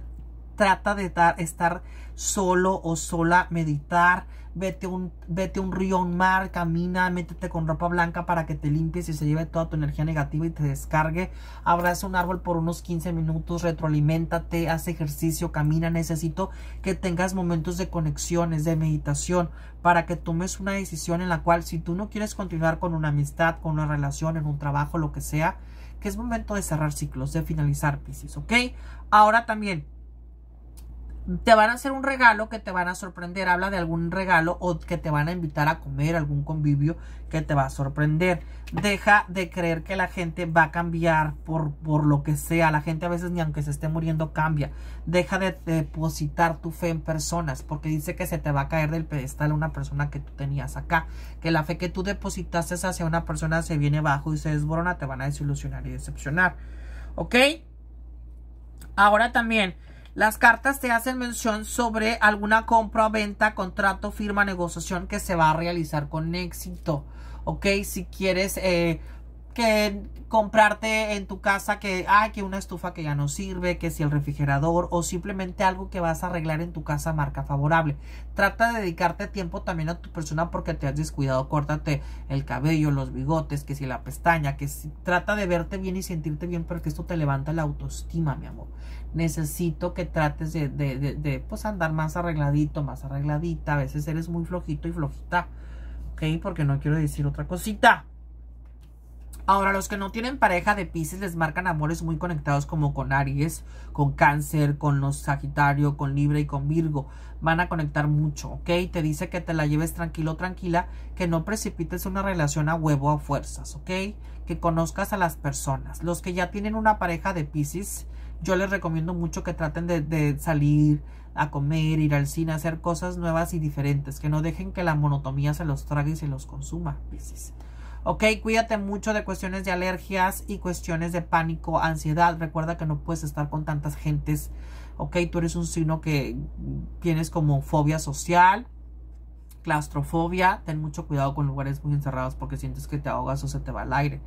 Speaker 2: trata de estar solo o sola, meditar, vete un, vete un río, un mar, camina, métete con ropa blanca para que te limpies y se lleve toda tu energía negativa y te descargue. Abraza un árbol por unos 15 minutos, retroalimentate, haz ejercicio, camina. Necesito que tengas momentos de conexiones, de meditación, para que tomes una decisión en la cual si tú no quieres continuar con una amistad, con una relación, en un trabajo, lo que sea, que es momento de cerrar ciclos, de finalizar, piscis, ¿ok? Ahora también te van a hacer un regalo que te van a sorprender. Habla de algún regalo o que te van a invitar a comer, algún convivio que te va a sorprender. Deja de creer que la gente va a cambiar por, por lo que sea. La gente a veces ni aunque se esté muriendo cambia. Deja de depositar tu fe en personas porque dice que se te va a caer del pedestal una persona que tú tenías acá. Que la fe que tú depositaste hacia una persona se viene bajo y se desborona. Te van a desilusionar y decepcionar. ¿Ok? Ahora también las cartas te hacen mención sobre alguna compra, venta, contrato, firma, negociación que se va a realizar con éxito. ¿Ok? Si quieres... Eh, que comprarte en tu casa que, ay, que una estufa que ya no sirve, que si el refrigerador o simplemente algo que vas a arreglar en tu casa marca favorable. Trata de dedicarte tiempo también a tu persona porque te has descuidado, córtate el cabello, los bigotes, que si la pestaña, que si trata de verte bien y sentirte bien porque esto te levanta la autoestima, mi amor. Necesito que trates de, pues andar más arregladito, más arregladita. A veces eres muy flojito y flojita, ¿ok? Porque no quiero decir otra cosita. Ahora, los que no tienen pareja de Pisces les marcan amores muy conectados como con Aries, con Cáncer, con los Sagitario, con Libra y con Virgo. Van a conectar mucho, ¿ok? Te dice que te la lleves tranquilo, tranquila, que no precipites una relación a huevo a fuerzas, ¿ok? Que conozcas a las personas. Los que ya tienen una pareja de Pisces, yo les recomiendo mucho que traten de, salir a comer, ir al cine, hacer cosas nuevas y diferentes, que no dejen que la monotomía se los trague y se los consuma, Pisces. ¿ok? Cuídate mucho de cuestiones de alergias y cuestiones de pánico, ansiedad. Recuerda que no puedes estar con tantas gentes, ¿ok? Tú eres un signo que tienes como fobia social, claustrofobia. Ten mucho cuidado con lugares muy encerrados porque sientes que te ahogas o se te va el aire.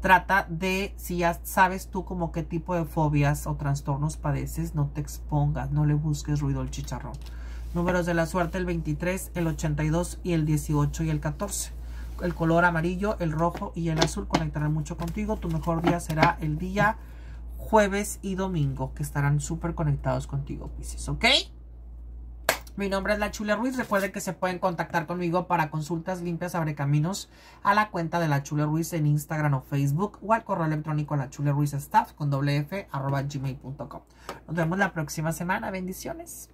Speaker 2: Trata de, si ya sabes tú como qué tipo de fobias o trastornos padeces, no te expongas, no le busques ruido al chicharrón. Números de la suerte, el 23, el 82 y el 18 y el 14 el color amarillo, el rojo y el azul conectarán mucho contigo. Tu mejor día será el día jueves y domingo, que estarán súper conectados contigo, Pisces, ¿ok? Mi nombre es La Chule Ruiz. Recuerden que se pueden contactar conmigo para consultas limpias sobre caminos a la cuenta de La Chule Ruiz en Instagram o Facebook o al correo electrónico La Chule Ruiz Staff con doble arroba gmail.com. Nos vemos la próxima semana. Bendiciones.